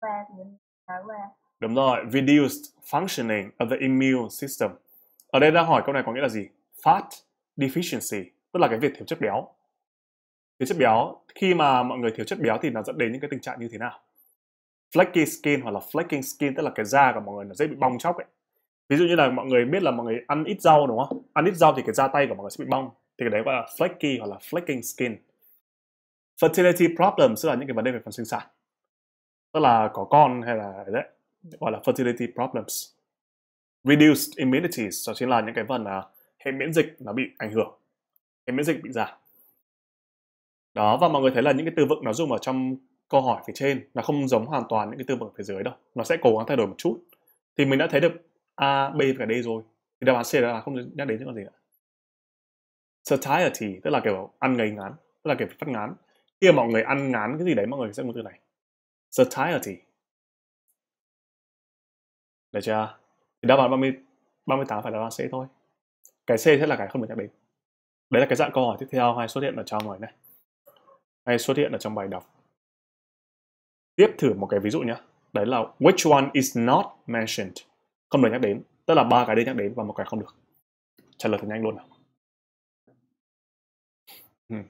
qua thì mình qua đúng rồi reduced functioning of the immune system ở đây đang hỏi câu này có nghĩa là gì fat deficiency tức là cái việc thiếu chất béo thiếu chất béo khi mà mọi người thiếu chất béo thì nó dẫn đến những cái tình trạng như thế nào flaky skin hoặc là flaking skin tức là cái da của mọi người nó dễ bị bong chóc ấy ví dụ như là mọi người biết là mọi người ăn ít rau đúng không ăn ít rau thì cái da tay của mọi người sẽ bị bong thì cái đấy gọi là flaky hoặc là flaking skin fertility problem tức là những cái vấn đề về phần sinh sản tức là có con hay là đấy gọi là fertility problems reduced immunity, đó chính là những cái phần à, hệ miễn dịch nó bị ảnh hưởng hệ miễn dịch bị giảm đó và mọi người thấy là những cái từ vựng nó dùng ở trong câu hỏi phía trên nó không giống hoàn toàn những cái từ vựng phía dưới đâu nó sẽ cố gắng thay đổi một chút thì mình đã thấy được a b và d rồi thì đáp án c là không nhắc đến những cái gì nữa satiety tức là kiểu ăn ngấy ngắn, tức là kiểu phát ngán khi mà mọi người ăn ngán cái gì đấy mọi người sẽ dùng từ này satiety được chưa thì đáp án 30, 38 phải là đáp C thôi cái C sẽ là cái không được nhắc đến đấy là cái dạng câu hỏi tiếp theo hay xuất hiện ở trong rồi này hay xuất hiện ở trong bài đọc tiếp thử một cái ví dụ nhé đấy là which one is not mentioned không được nhắc đến tức là ba cái đây nhắc đến và một cái không được trả lời thật nhanh luôn nào hmm.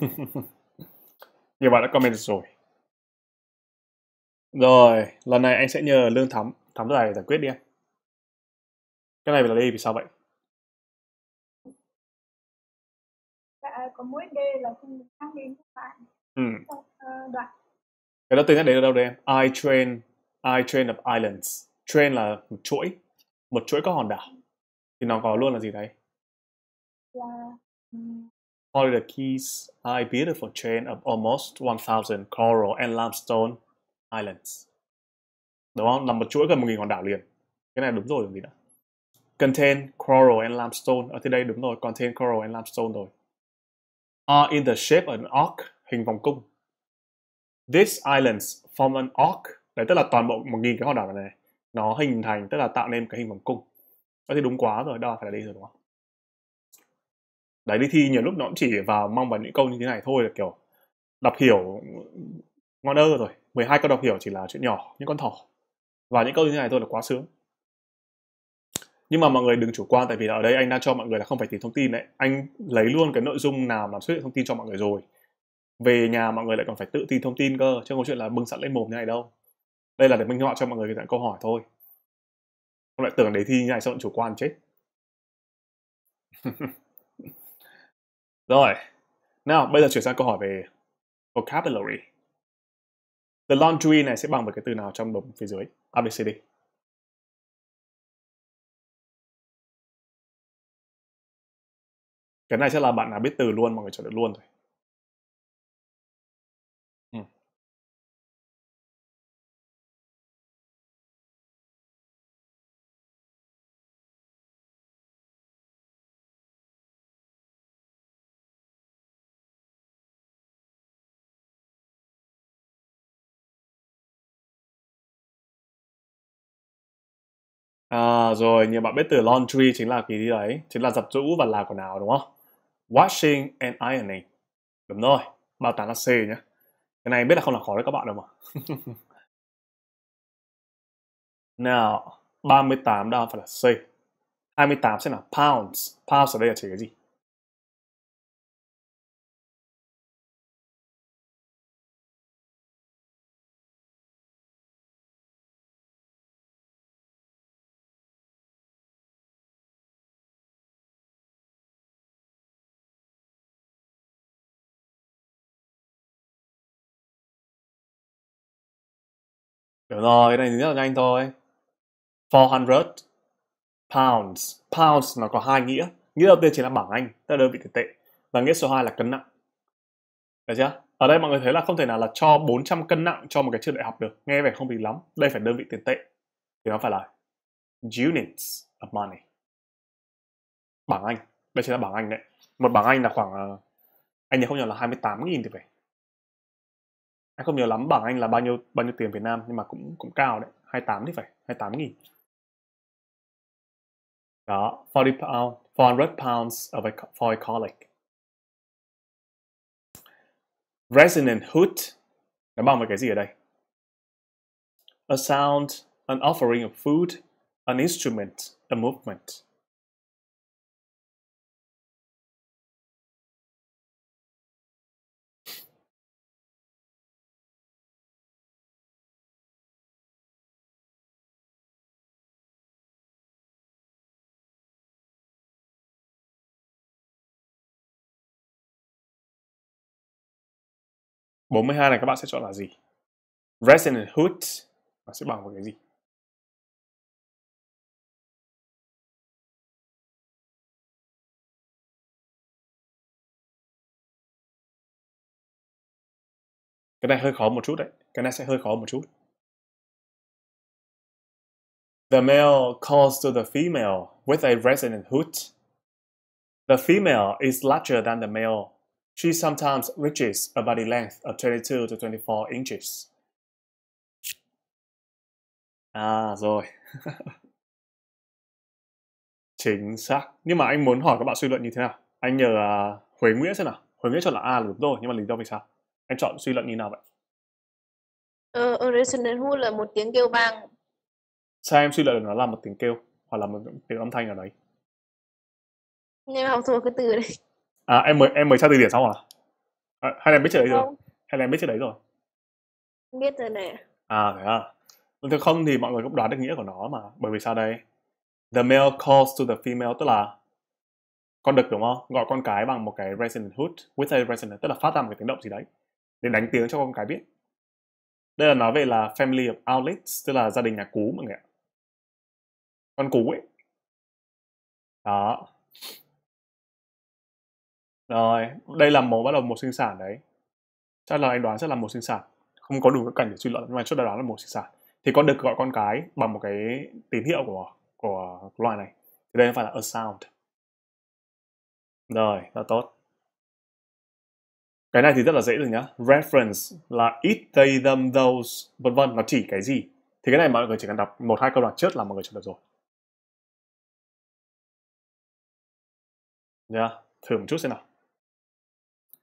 Nhiều bạn đã comment rồi. Rồi, lần này anh sẽ nhờ Lương Thắm, Thắm này giải quyết đi em. Cái này là D vì sao vậy? có mũi D là không được nhắc đến các bạn. Ừ. Ờ, ờ, đoạn. Cái đó từ nhắc đến ở đâu đây? em? I train, I train of islands. Train là một chuỗi, một chuỗi các hòn đảo. Thì nó có luôn là gì đấy? Là Only the Keys are a beautiful chain of almost 1,000 coral and limestone islands. Đúng không? Là một chuỗi gần 1.000 hòn đảo liền. Cái này đúng rồi làm gì đó. Contain coral and limestone. Ở thì đây đúng rồi, contain coral and limestone rồi. Are in the shape of an arc, hình vòng cung. These islands form an arc. Đấy tức là toàn bộ 1.000 cái hòn đảo này nó hình thành, tức là tạo nên cái hình vòng cung. Vậy thì đúng quá rồi, đó phải là đi rồi đúng không? đấy đi thi nhiều lúc nó cũng chỉ vào mong vào những câu như thế này thôi là kiểu đọc hiểu ngon ơ rồi 12 câu đọc hiểu chỉ là chuyện nhỏ những con thỏ và những câu như thế này thôi là quá sướng nhưng mà mọi người đừng chủ quan tại vì ở đây anh đang cho mọi người là không phải tìm thông tin đấy anh lấy luôn cái nội dung nào mà xuất hiện thông tin cho mọi người rồi về nhà mọi người lại còn phải tự tìm thông tin cơ chứ không chuyện là bưng sẵn lên mồm như này đâu đây là để minh họa cho mọi người cái câu hỏi thôi không lại tưởng đề thi như này sao chủ quan chết Rồi, nào bây giờ chuyển sang câu hỏi về vocabulary. The laundry này sẽ bằng với cái từ nào trong đồng phía dưới? ABCD. Cái này sẽ là bạn nào biết từ luôn mọi người chọn được luôn rồi. À, rồi, nhiều bạn biết từ laundry chính là kỳ thi đấy, chính là giặt rũ và là quần áo đúng không? Washing and ironing. Đúng rồi, bảo tán là C nhé. Cái này biết là không là khó đấy các bạn đâu mà. Nào, 38 đó phải là C. 28 sẽ là pounds. Pounds ở đây là chỉ cái gì? rồi cái này rất là nhanh thôi 400 pounds pounds nó có hai nghĩa nghĩa đầu tiên chỉ là bảng anh tức là đơn vị tiền tệ và nghĩa số 2 là cân nặng được chưa ở đây mọi người thấy là không thể nào là cho 400 cân nặng cho một cái trường đại học được nghe vẻ không bình lắm đây phải đơn vị tiền tệ thì nó phải là units of money bảng anh đây chính là bảng anh đấy một bảng anh là khoảng ờ, anh nhớ không nhầm là 28.000 thì phải anh không nhớ lắm bảng anh là bao nhiêu bao nhiêu tiền Việt Nam nhưng mà cũng cũng cao đấy 28 thì phải 28 nghìn đó 40 pound 400 pounds of a, for a colleague resonant hoot nó bằng với cái gì ở đây a sound an offering of food an instrument a movement 42 này các bạn sẽ chọn là gì? Resonant Hood nó sẽ bằng với cái gì? Cái này hơi khó một chút đấy. Cái này sẽ hơi khó một chút. The male calls to the female with a resonant hoot. The female is larger than the male She sometimes reaches a body length of 22 to 24 inches. À rồi. Chính xác. Nhưng mà anh muốn hỏi các bạn suy luận như thế nào? Anh nhờ uh, Huế Nguyễn xem nào. Huế Nguyễn chọn là A là đúng rồi, nhưng mà lý do vì sao? Anh chọn suy luận như nào vậy? Ờ, uh, Resonant Hood là một tiếng kêu vang. Sao em suy luận nó là một tiếng kêu? Hoặc là một tiếng âm thanh ở đấy? Nhưng mà học thuộc cái từ đấy. À, em mới em mới tra từ điển xong à? à hay là em biết trước đấy rồi? Không. Hay là em biết trước đấy rồi? biết rồi nè À thế à? Nếu vâng, không thì mọi người cũng đoán được nghĩa của nó mà. Bởi vì sao đây? The male calls to the female tức là con đực đúng không? Gọi con cái bằng một cái resonant hoot, with a resonant tức là phát ra một cái tiếng động gì đấy để đánh tiếng cho con cái biết. Đây là nói về là family of owlets tức là gia đình nhà cú mọi người ạ. Con cú ấy. Đó. Rồi, đây là một bắt đầu một sinh sản đấy. Chắc là anh đoán sẽ là một sinh sản. Không có đủ các cảnh để suy luận nhưng mà trước đó đoán là một sinh sản. Thì con được gọi con cái bằng một cái tín hiệu của của loài này. Thì đây phải là a sound. Rồi, là tốt. Cái này thì rất là dễ rồi nhá. Reference là it, they, them, those, vân vân. Nó chỉ cái gì? Thì cái này mọi người chỉ cần đọc một hai câu đoạn trước là mọi người chụp được rồi. Nhá, yeah. thử một chút xem nào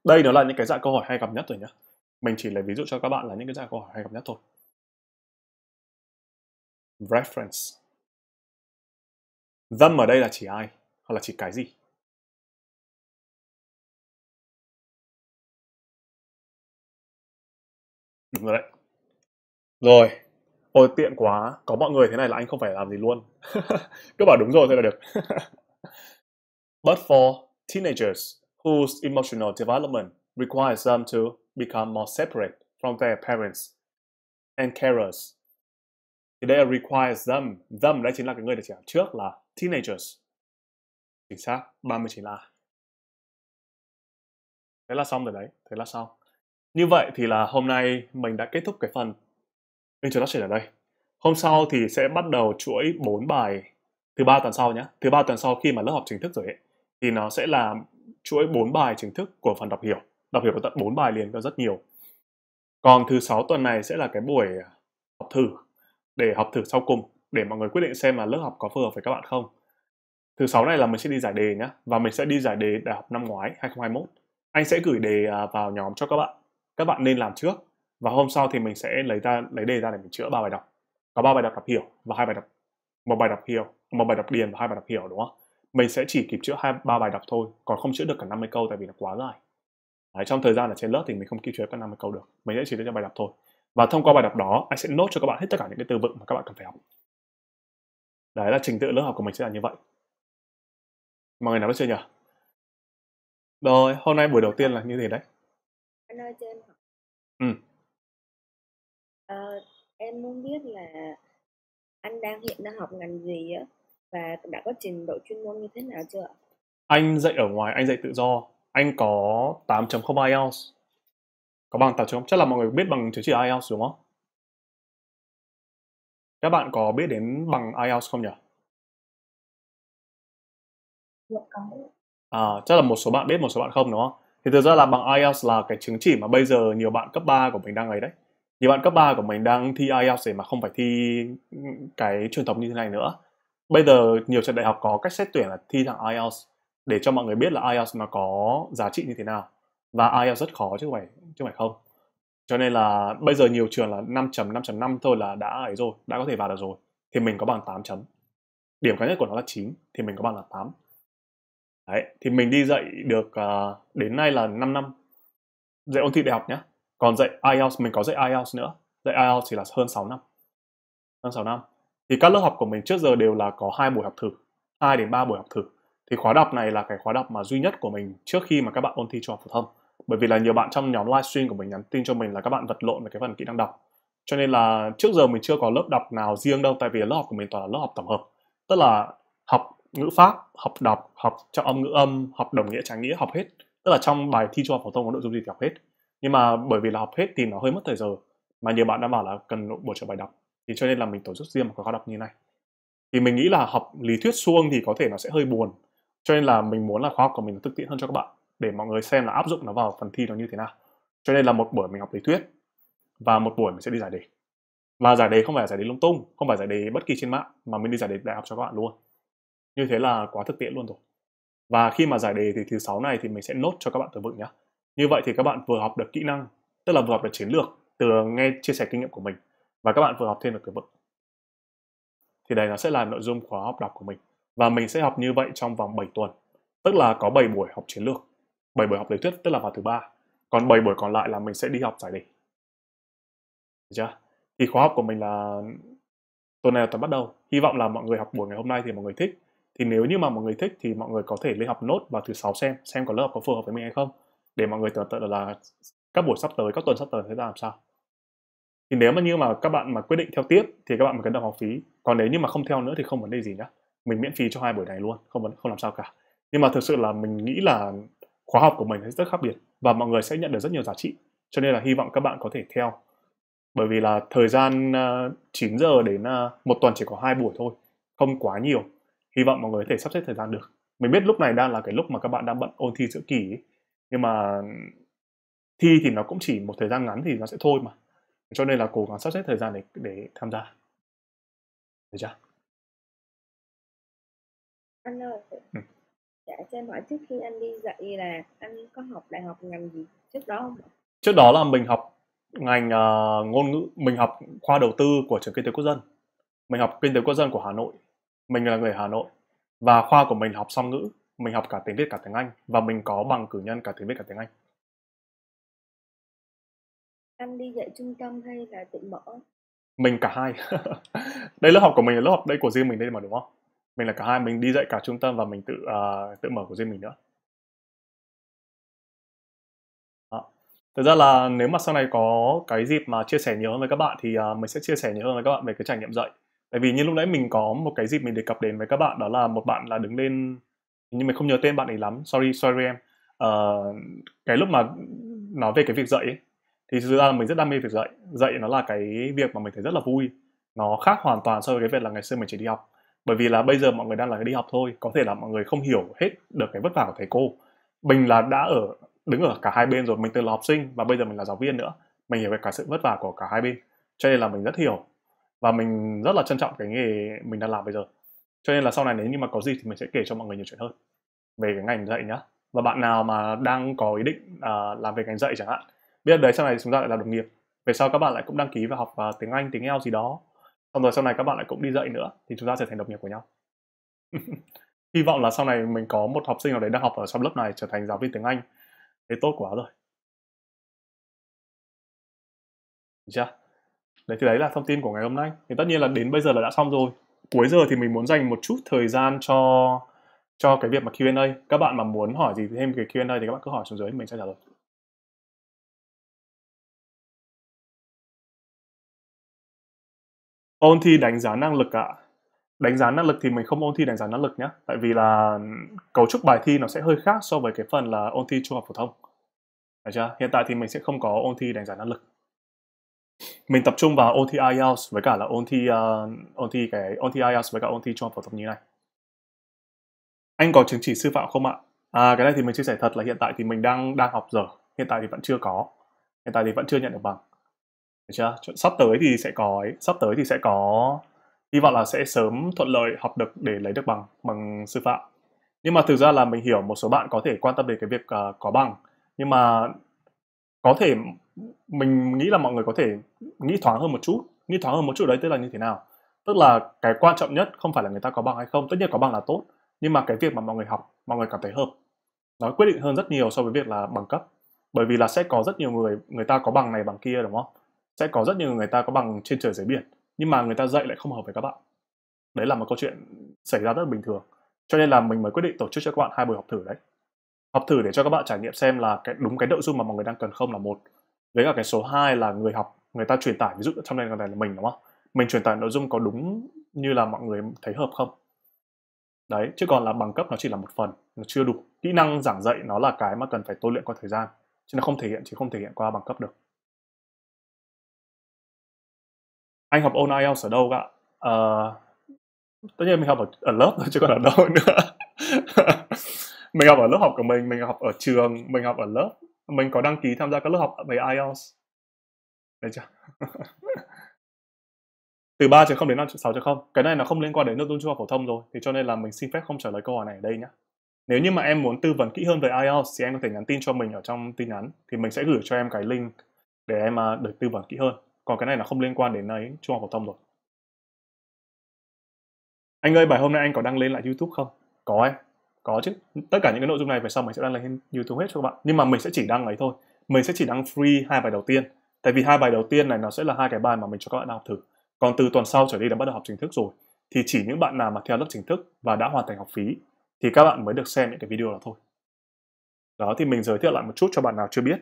đây nó là những cái dạng câu hỏi hay gặp nhất rồi nhé mình chỉ lấy ví dụ cho các bạn là những cái dạng câu hỏi hay gặp nhất thôi reference them ở đây là chỉ ai hoặc là chỉ cái gì đúng rồi đấy rồi ôi tiện quá có mọi người thế này là anh không phải làm gì luôn cứ bảo đúng rồi thôi là được but for teenagers whose emotional development requires them to become more separate from their parents and carers. Thì đây là requires them. Them đấy chính là cái người được chỉ trước là teenagers. Chính xác, 39 là. Thế là xong rồi đấy, thế là xong. Như vậy thì là hôm nay mình đã kết thúc cái phần introduction ở đây. Hôm sau thì sẽ bắt đầu chuỗi 4 bài thứ ba tuần sau nhé. Thứ ba tuần sau khi mà lớp học chính thức rồi ấy, thì nó sẽ là chuỗi 4 bài chính thức của phần đọc hiểu đọc hiểu có tận 4 bài liền có rất nhiều còn thứ sáu tuần này sẽ là cái buổi à, học thử để học thử sau cùng để mọi người quyết định xem là lớp học có phù hợp với các bạn không thứ sáu này là mình sẽ đi giải đề nhá và mình sẽ đi giải đề đại học năm ngoái 2021 anh sẽ gửi đề à, vào nhóm cho các bạn các bạn nên làm trước và hôm sau thì mình sẽ lấy ra lấy đề ra để mình chữa ba bài đọc có ba bài đọc đọc hiểu và hai bài đọc một bài đọc hiểu một bài đọc điền và hai bài đọc hiểu đúng không mình sẽ chỉ kịp chữa hai ba bài đọc thôi còn không chữa được cả 50 câu tại vì nó quá dài Đấy, trong thời gian ở trên lớp thì mình không kịp chữa cả 50 câu được mình sẽ chỉ đưa cho bài đọc thôi và thông qua bài đọc đó anh sẽ nốt cho các bạn hết tất cả những cái từ vựng mà các bạn cần phải học đấy là trình tự lớp học của mình sẽ là như vậy mọi người nào được chưa nhỉ rồi hôm nay buổi đầu tiên là như thế đấy anh ơi cho em hỏi ừ ờ, em muốn biết là anh đang hiện đang học ngành gì á và đã có trình độ chuyên môn như thế nào chưa Anh dạy ở ngoài, anh dạy tự do. Anh có 8.0 IELTS. Có bằng 8.0, chắc là mọi người biết bằng chứng chỉ IELTS đúng không? Các bạn có biết đến bằng IELTS không nhỉ? Dạ, à, chắc là một số bạn biết, một số bạn không đúng không? Thì thực ra là bằng IELTS là cái chứng chỉ mà bây giờ nhiều bạn cấp 3 của mình đang ấy đấy. Nhiều bạn cấp 3 của mình đang thi IELTS để mà không phải thi cái truyền thống như thế này nữa bây giờ nhiều trường đại học có cách xét tuyển là thi thẳng IELTS để cho mọi người biết là IELTS nó có giá trị như thế nào và IELTS rất khó chứ không phải chứ không phải không cho nên là bây giờ nhiều trường là 5.5.5 thôi là đã ấy rồi đã có thể vào được rồi thì mình có bằng 8 chấm điểm cao nhất của nó là 9 thì mình có bằng là 8 đấy thì mình đi dạy được uh, đến nay là 5 năm dạy ôn thi đại học nhá còn dạy IELTS mình có dạy IELTS nữa dạy IELTS thì là hơn 6 năm hơn 6 năm thì các lớp học của mình trước giờ đều là có hai buổi học thử 2 đến 3 buổi học thử thì khóa đọc này là cái khóa đọc mà duy nhất của mình trước khi mà các bạn ôn thi trung học phổ thông bởi vì là nhiều bạn trong nhóm livestream của mình nhắn tin cho mình là các bạn vật lộn về cái phần kỹ năng đọc cho nên là trước giờ mình chưa có lớp đọc nào riêng đâu tại vì lớp học của mình toàn là lớp học tổng hợp tức là học ngữ pháp học đọc học trọng âm ngữ âm học đồng nghĩa trái nghĩa học hết tức là trong bài thi trung học phổ thông có nội dung gì thì học hết nhưng mà bởi vì là học hết thì nó hơi mất thời giờ mà nhiều bạn đã bảo là cần bộ trợ bài đọc thì cho nên là mình tổ chức riêng một khóa đọc như này thì mình nghĩ là học lý thuyết suông thì có thể nó sẽ hơi buồn cho nên là mình muốn là khóa học của mình thực tiễn hơn cho các bạn để mọi người xem là áp dụng nó vào phần thi nó như thế nào cho nên là một buổi mình học lý thuyết và một buổi mình sẽ đi giải đề và giải đề không phải giải đề lung tung không phải giải đề bất kỳ trên mạng mà mình đi giải đề đại học cho các bạn luôn như thế là quá thực tiễn luôn rồi và khi mà giải đề thì thứ sáu này thì mình sẽ nốt cho các bạn từ vựng nhé như vậy thì các bạn vừa học được kỹ năng tức là vừa học được chiến lược từ nghe chia sẻ kinh nghiệm của mình và các bạn vừa học thêm được cái vựng thì đây nó sẽ là nội dung khóa học đọc của mình và mình sẽ học như vậy trong vòng 7 tuần tức là có 7 buổi học chiến lược 7 buổi học lý thuyết tức là vào thứ ba còn 7 buổi còn lại là mình sẽ đi học giải đỉnh được chưa thì khóa học của mình là tuần này là tuần bắt đầu hy vọng là mọi người học buổi ngày hôm nay thì mọi người thích thì nếu như mà mọi người thích thì mọi người có thể lên học nốt vào thứ sáu xem xem có lớp học có phù hợp với mình hay không để mọi người tưởng tượng là các buổi sắp tới các tuần sắp tới sẽ ra làm sao thì nếu mà như mà các bạn mà quyết định theo tiếp thì các bạn mới cần đóng học phí còn nếu như mà không theo nữa thì không vấn đề gì nhá mình miễn phí cho hai buổi này luôn không vấn không làm sao cả nhưng mà thực sự là mình nghĩ là khóa học của mình sẽ rất khác biệt và mọi người sẽ nhận được rất nhiều giá trị cho nên là hy vọng các bạn có thể theo bởi vì là thời gian uh, à, 9 giờ đến à, một tuần chỉ có hai buổi thôi không quá nhiều hy vọng mọi người có thể sắp xếp thời gian được mình biết lúc này đang là cái lúc mà các bạn đang bận ôn thi giữa kỳ ấy. nhưng mà ừ, thi thì nó cũng chỉ một thời gian ngắn thì nó sẽ thôi mà cho nên là cố gắng sắp xếp thời gian để để tham gia được chưa anh ơi ừ. dạ cho em hỏi trước khi anh đi dạy là anh có học đại học ngành gì trước đó không trước đó là mình học ngành uh, ngôn ngữ mình học khoa đầu tư của trường kinh tế quốc dân mình học kinh tế quốc dân của hà nội mình là người hà nội và khoa của mình học song ngữ mình học cả tiếng việt cả tiếng anh và mình có bằng cử nhân cả tiếng việt cả tiếng anh anh đi dạy trung tâm hay là tự mở? Mình cả hai. đây lớp học của mình là lớp học đây của riêng mình đây mà đúng không? Mình là cả hai, mình đi dạy cả trung tâm và mình tự uh, tự mở của riêng mình nữa. Thực ra là nếu mà sau này có cái dịp mà chia sẻ nhiều hơn với các bạn thì uh, mình sẽ chia sẻ nhiều hơn với các bạn về cái trải nghiệm dạy. Tại vì như lúc nãy mình có một cái dịp mình đề cập đến với các bạn đó là một bạn là đứng lên nhưng mình không nhớ tên bạn ấy lắm, sorry sorry em. Uh, cái lúc mà nói về cái việc dạy ấy, thì thực ra là mình rất đam mê việc dạy dạy nó là cái việc mà mình thấy rất là vui nó khác hoàn toàn so với cái việc là ngày xưa mình chỉ đi học bởi vì là bây giờ mọi người đang là đi học thôi có thể là mọi người không hiểu hết được cái vất vả của thầy cô mình là đã ở đứng ở cả hai bên rồi mình từng là học sinh và bây giờ mình là giáo viên nữa mình hiểu về cả sự vất vả của cả hai bên cho nên là mình rất hiểu và mình rất là trân trọng cái nghề mình đang làm bây giờ cho nên là sau này nếu như mà có gì thì mình sẽ kể cho mọi người nhiều chuyện hơn về cái ngành dạy nhá và bạn nào mà đang có ý định uh, làm về ngành dạy chẳng hạn biết đấy sau này chúng ta lại là đồng nghiệp về sau các bạn lại cũng đăng ký và học uh, tiếng anh tiếng eo gì đó xong rồi sau này các bạn lại cũng đi dạy nữa thì chúng ta trở thành đồng nghiệp của nhau hy vọng là sau này mình có một học sinh nào đấy đang học ở trong lớp này trở thành giáo viên tiếng anh thế tốt quá rồi chưa yeah. đấy thì đấy là thông tin của ngày hôm nay thì tất nhiên là đến bây giờ là đã xong rồi cuối giờ thì mình muốn dành một chút thời gian cho cho cái việc mà Q&A các bạn mà muốn hỏi gì thêm về Q&A thì các bạn cứ hỏi xuống dưới mình sẽ trả lời ôn thi đánh giá năng lực ạ à? đánh giá năng lực thì mình không ôn thi đánh giá năng lực nhé tại vì là cấu trúc bài thi nó sẽ hơi khác so với cái phần là ôn thi trung học phổ thông Đấy chưa? hiện tại thì mình sẽ không có ôn thi đánh giá năng lực mình tập trung vào ôn thi IELTS với cả là ôn thi uh, ôn thi cái ôn thi IELTS với cả ôn thi trung học phổ thông như này anh có chứng chỉ sư phạm không ạ à, cái này thì mình chia sẻ thật là hiện tại thì mình đang đang học giờ hiện tại thì vẫn chưa có hiện tại thì vẫn chưa nhận được bằng được chưa sắp tới thì sẽ có ấy. sắp tới thì sẽ có hy vọng là sẽ sớm thuận lợi học được để lấy được bằng bằng sư phạm nhưng mà thực ra là mình hiểu một số bạn có thể quan tâm đến cái việc uh, có bằng nhưng mà có thể mình nghĩ là mọi người có thể nghĩ thoáng hơn một chút nghĩ thoáng hơn một chút đấy tức là như thế nào tức là cái quan trọng nhất không phải là người ta có bằng hay không tất nhiên có bằng là tốt nhưng mà cái việc mà mọi người học mọi người cảm thấy hợp nó quyết định hơn rất nhiều so với việc là bằng cấp bởi vì là sẽ có rất nhiều người người ta có bằng này bằng kia đúng không sẽ có rất nhiều người ta có bằng trên trời dưới biển nhưng mà người ta dạy lại không hợp với các bạn đấy là một câu chuyện xảy ra rất là bình thường cho nên là mình mới quyết định tổ chức cho các bạn hai buổi học thử đấy học thử để cho các bạn trải nghiệm xem là cái đúng cái nội dung mà mọi người đang cần không là một với cả cái số 2 là người học người ta truyền tải ví dụ trong này là mình đúng không mình truyền tải nội dung có đúng như là mọi người thấy hợp không đấy chứ còn là bằng cấp nó chỉ là một phần nó chưa đủ kỹ năng giảng dạy nó là cái mà cần phải tôi luyện qua thời gian chứ nó không thể hiện chứ không thể hiện qua bằng cấp được anh học ôn IELTS ở đâu cả uh, ờ, tất nhiên mình học ở, ở lớp thôi chứ còn ở đâu nữa mình học ở lớp học của mình mình học ở trường mình học ở lớp mình có đăng ký tham gia các lớp học về IELTS đấy chưa từ 3 không đến 5 6 không cái này nó không liên quan đến nội dung trung học phổ thông rồi thì cho nên là mình xin phép không trả lời câu hỏi này ở đây nhé nếu như mà em muốn tư vấn kỹ hơn về IELTS thì em có thể nhắn tin cho mình ở trong tin nhắn thì mình sẽ gửi cho em cái link để em à, được tư vấn kỹ hơn còn cái này là không liên quan đến ấy trung học phổ thông rồi anh ơi bài hôm nay anh có đăng lên lại youtube không có em có chứ tất cả những cái nội dung này về sau mình sẽ đăng lên youtube hết cho các bạn nhưng mà mình sẽ chỉ đăng ấy thôi mình sẽ chỉ đăng free hai bài đầu tiên tại vì hai bài đầu tiên này nó sẽ là hai cái bài mà mình cho các bạn học thử còn từ tuần sau trở đi đã bắt đầu học chính thức rồi thì chỉ những bạn nào mà theo lớp chính thức và đã hoàn thành học phí thì các bạn mới được xem những cái video đó thôi đó thì mình giới thiệu lại một chút cho bạn nào chưa biết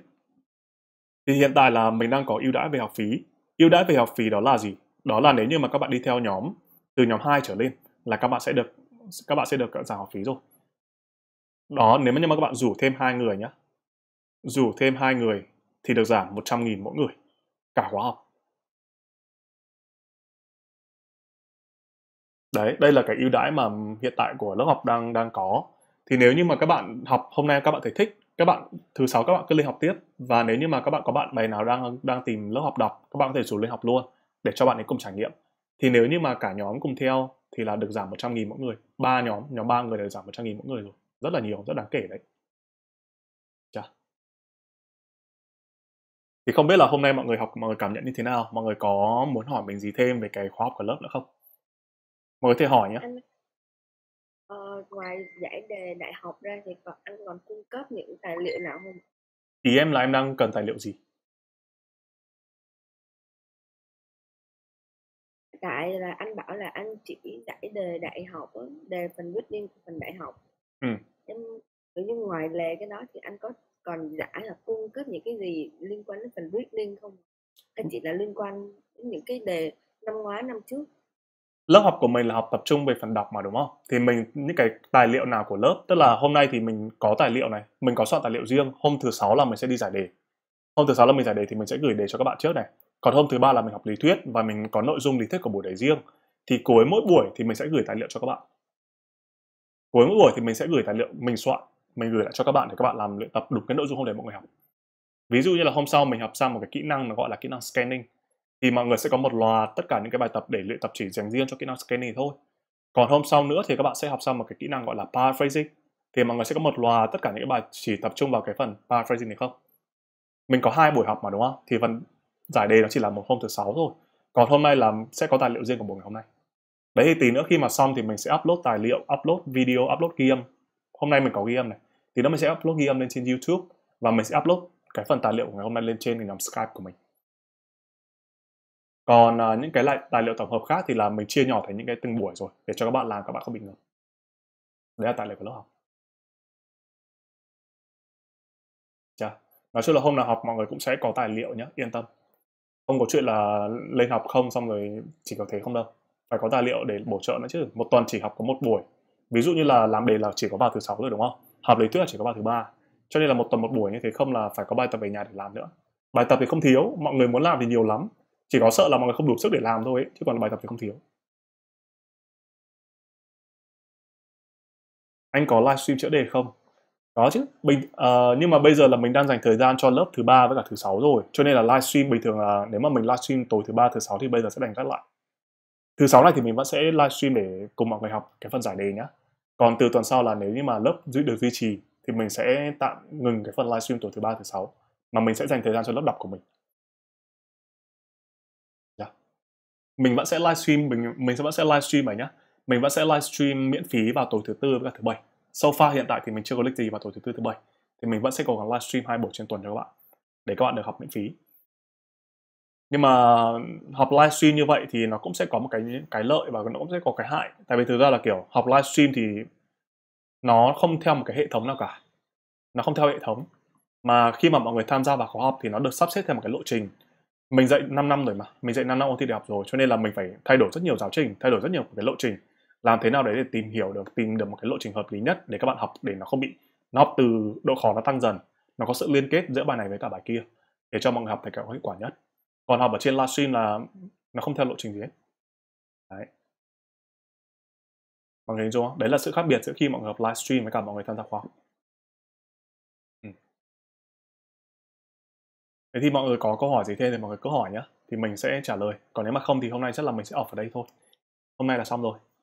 thì hiện tại là mình đang có ưu đãi về học phí ưu đãi về học phí đó là gì đó là nếu như mà các bạn đi theo nhóm từ nhóm 2 trở lên là các bạn sẽ được các bạn sẽ được giảm học phí rồi đó nếu như mà các bạn rủ thêm hai người nhá rủ thêm hai người thì được giảm 100.000 mỗi người cả khóa học đấy đây là cái ưu đãi mà hiện tại của lớp học đang đang có thì nếu như mà các bạn học hôm nay các bạn thấy thích các bạn thứ sáu các bạn cứ lên học tiếp và nếu như mà các bạn có bạn bè nào đang đang tìm lớp học đọc các bạn có thể rủ lên học luôn để cho bạn ấy cùng trải nghiệm thì nếu như mà cả nhóm cùng theo thì là được giảm 100 nghìn mỗi người ba nhóm nhóm ba người đều giảm 100 nghìn mỗi người rồi rất là nhiều rất đáng kể đấy Chà. thì không biết là hôm nay mọi người học mọi người cảm nhận như thế nào mọi người có muốn hỏi mình gì thêm về cái khóa học của lớp nữa không mọi người có thể hỏi nhé ngoài giải đề đại học ra thì còn anh còn cung cấp những tài liệu nào không? Ý em là em đang cần tài liệu gì? Tại là anh bảo là anh chỉ giải đề đại học đề phần reading của phần đại học. Ừ. Em nhưng ngoài lề cái đó thì anh có còn giải là cung cấp những cái gì liên quan đến phần reading không? anh chỉ là liên quan đến những cái đề năm ngoái năm trước lớp học của mình là học tập trung về phần đọc mà đúng không? Thì mình những cái tài liệu nào của lớp, tức là hôm nay thì mình có tài liệu này, mình có soạn tài liệu riêng, hôm thứ sáu là mình sẽ đi giải đề. Hôm thứ sáu là mình giải đề thì mình sẽ gửi đề cho các bạn trước này. Còn hôm thứ ba là mình học lý thuyết và mình có nội dung lý thuyết của buổi đấy riêng. Thì cuối mỗi buổi thì mình sẽ gửi tài liệu cho các bạn. Cuối mỗi buổi thì mình sẽ gửi tài liệu mình soạn, mình gửi lại cho các bạn để các bạn làm luyện tập đúng cái nội dung hôm đấy mọi người học. Ví dụ như là hôm sau mình học sang một cái kỹ năng nó gọi là kỹ năng scanning thì mọi người sẽ có một loạt tất cả những cái bài tập để luyện tập chỉ dành riêng cho kỹ năng scanning thôi còn hôm sau nữa thì các bạn sẽ học xong một cái kỹ năng gọi là paraphrasing thì mọi người sẽ có một loạt tất cả những cái bài chỉ tập trung vào cái phần paraphrasing này không mình có hai buổi học mà đúng không thì phần giải đề nó chỉ là một hôm thứ sáu thôi còn hôm nay là sẽ có tài liệu riêng của buổi ngày hôm nay đấy thì tí nữa khi mà xong thì mình sẽ upload tài liệu upload video upload ghi âm hôm nay mình có ghi âm này thì nó mình sẽ upload ghi âm lên trên youtube và mình sẽ upload cái phần tài liệu của ngày hôm nay lên trên cái nhóm skype của mình còn uh, những cái lại tài liệu tổng hợp khác thì là mình chia nhỏ thành những cái từng buổi rồi để cho các bạn làm các bạn không bị ngợp đấy là tài liệu của lớp học Chà. Dạ. nói chung là hôm nào học mọi người cũng sẽ có tài liệu nhé yên tâm không có chuyện là lên học không xong rồi chỉ có thế không đâu phải có tài liệu để bổ trợ nữa chứ một tuần chỉ học có một buổi ví dụ như là làm đề là chỉ có vào thứ sáu rồi đúng không học lý thuyết là chỉ có vào thứ ba cho nên là một tuần một buổi như thế không là phải có bài tập về nhà để làm nữa bài tập thì không thiếu mọi người muốn làm thì nhiều lắm chỉ có sợ là mọi người không đủ sức để làm thôi ấy, chứ còn bài tập thì không thiếu anh có livestream chữa đề không có chứ bình uh, nhưng mà bây giờ là mình đang dành thời gian cho lớp thứ ba với cả thứ sáu rồi cho nên là livestream bình thường là nếu mà mình livestream tối thứ ba thứ sáu thì bây giờ sẽ đành các lại thứ sáu này thì mình vẫn sẽ livestream để cùng mọi người học cái phần giải đề nhá còn từ tuần sau là nếu như mà lớp giữ được duy trì thì mình sẽ tạm ngừng cái phần livestream tối thứ ba thứ sáu mà mình sẽ dành thời gian cho lớp đọc của mình mình vẫn sẽ livestream mình mình vẫn sẽ livestream này nhá mình vẫn sẽ livestream miễn phí vào tối thứ tư và thứ bảy so far hiện tại thì mình chưa có lịch gì vào tối thứ tư thứ bảy thì mình vẫn sẽ cố gắng livestream hai buổi trên tuần cho các bạn để các bạn được học miễn phí nhưng mà học livestream như vậy thì nó cũng sẽ có một cái cái lợi và nó cũng sẽ có cái hại tại vì thực ra là kiểu học livestream thì nó không theo một cái hệ thống nào cả nó không theo hệ thống mà khi mà mọi người tham gia vào khóa học thì nó được sắp xếp theo một cái lộ trình mình dạy 5 năm rồi mà mình dạy 5 năm ôn thi đại học rồi cho nên là mình phải thay đổi rất nhiều giáo trình thay đổi rất nhiều cái lộ trình làm thế nào đấy để tìm hiểu được tìm được một cái lộ trình hợp lý nhất để các bạn học để nó không bị nó học từ độ khó nó tăng dần nó có sự liên kết giữa bài này với cả bài kia để cho mọi người học thể có hiệu quả nhất còn học ở trên livestream là nó không theo lộ trình gì hết đấy mọi người hiểu dung không đấy là sự khác biệt giữa khi mọi người học livestream với cả mọi người tham gia khóa học Thế thì mọi người có câu hỏi gì thêm thì mọi người cứ hỏi nhé. Thì mình sẽ trả lời. Còn nếu mà không thì hôm nay chắc là mình sẽ off ở đây thôi. Hôm nay là xong rồi.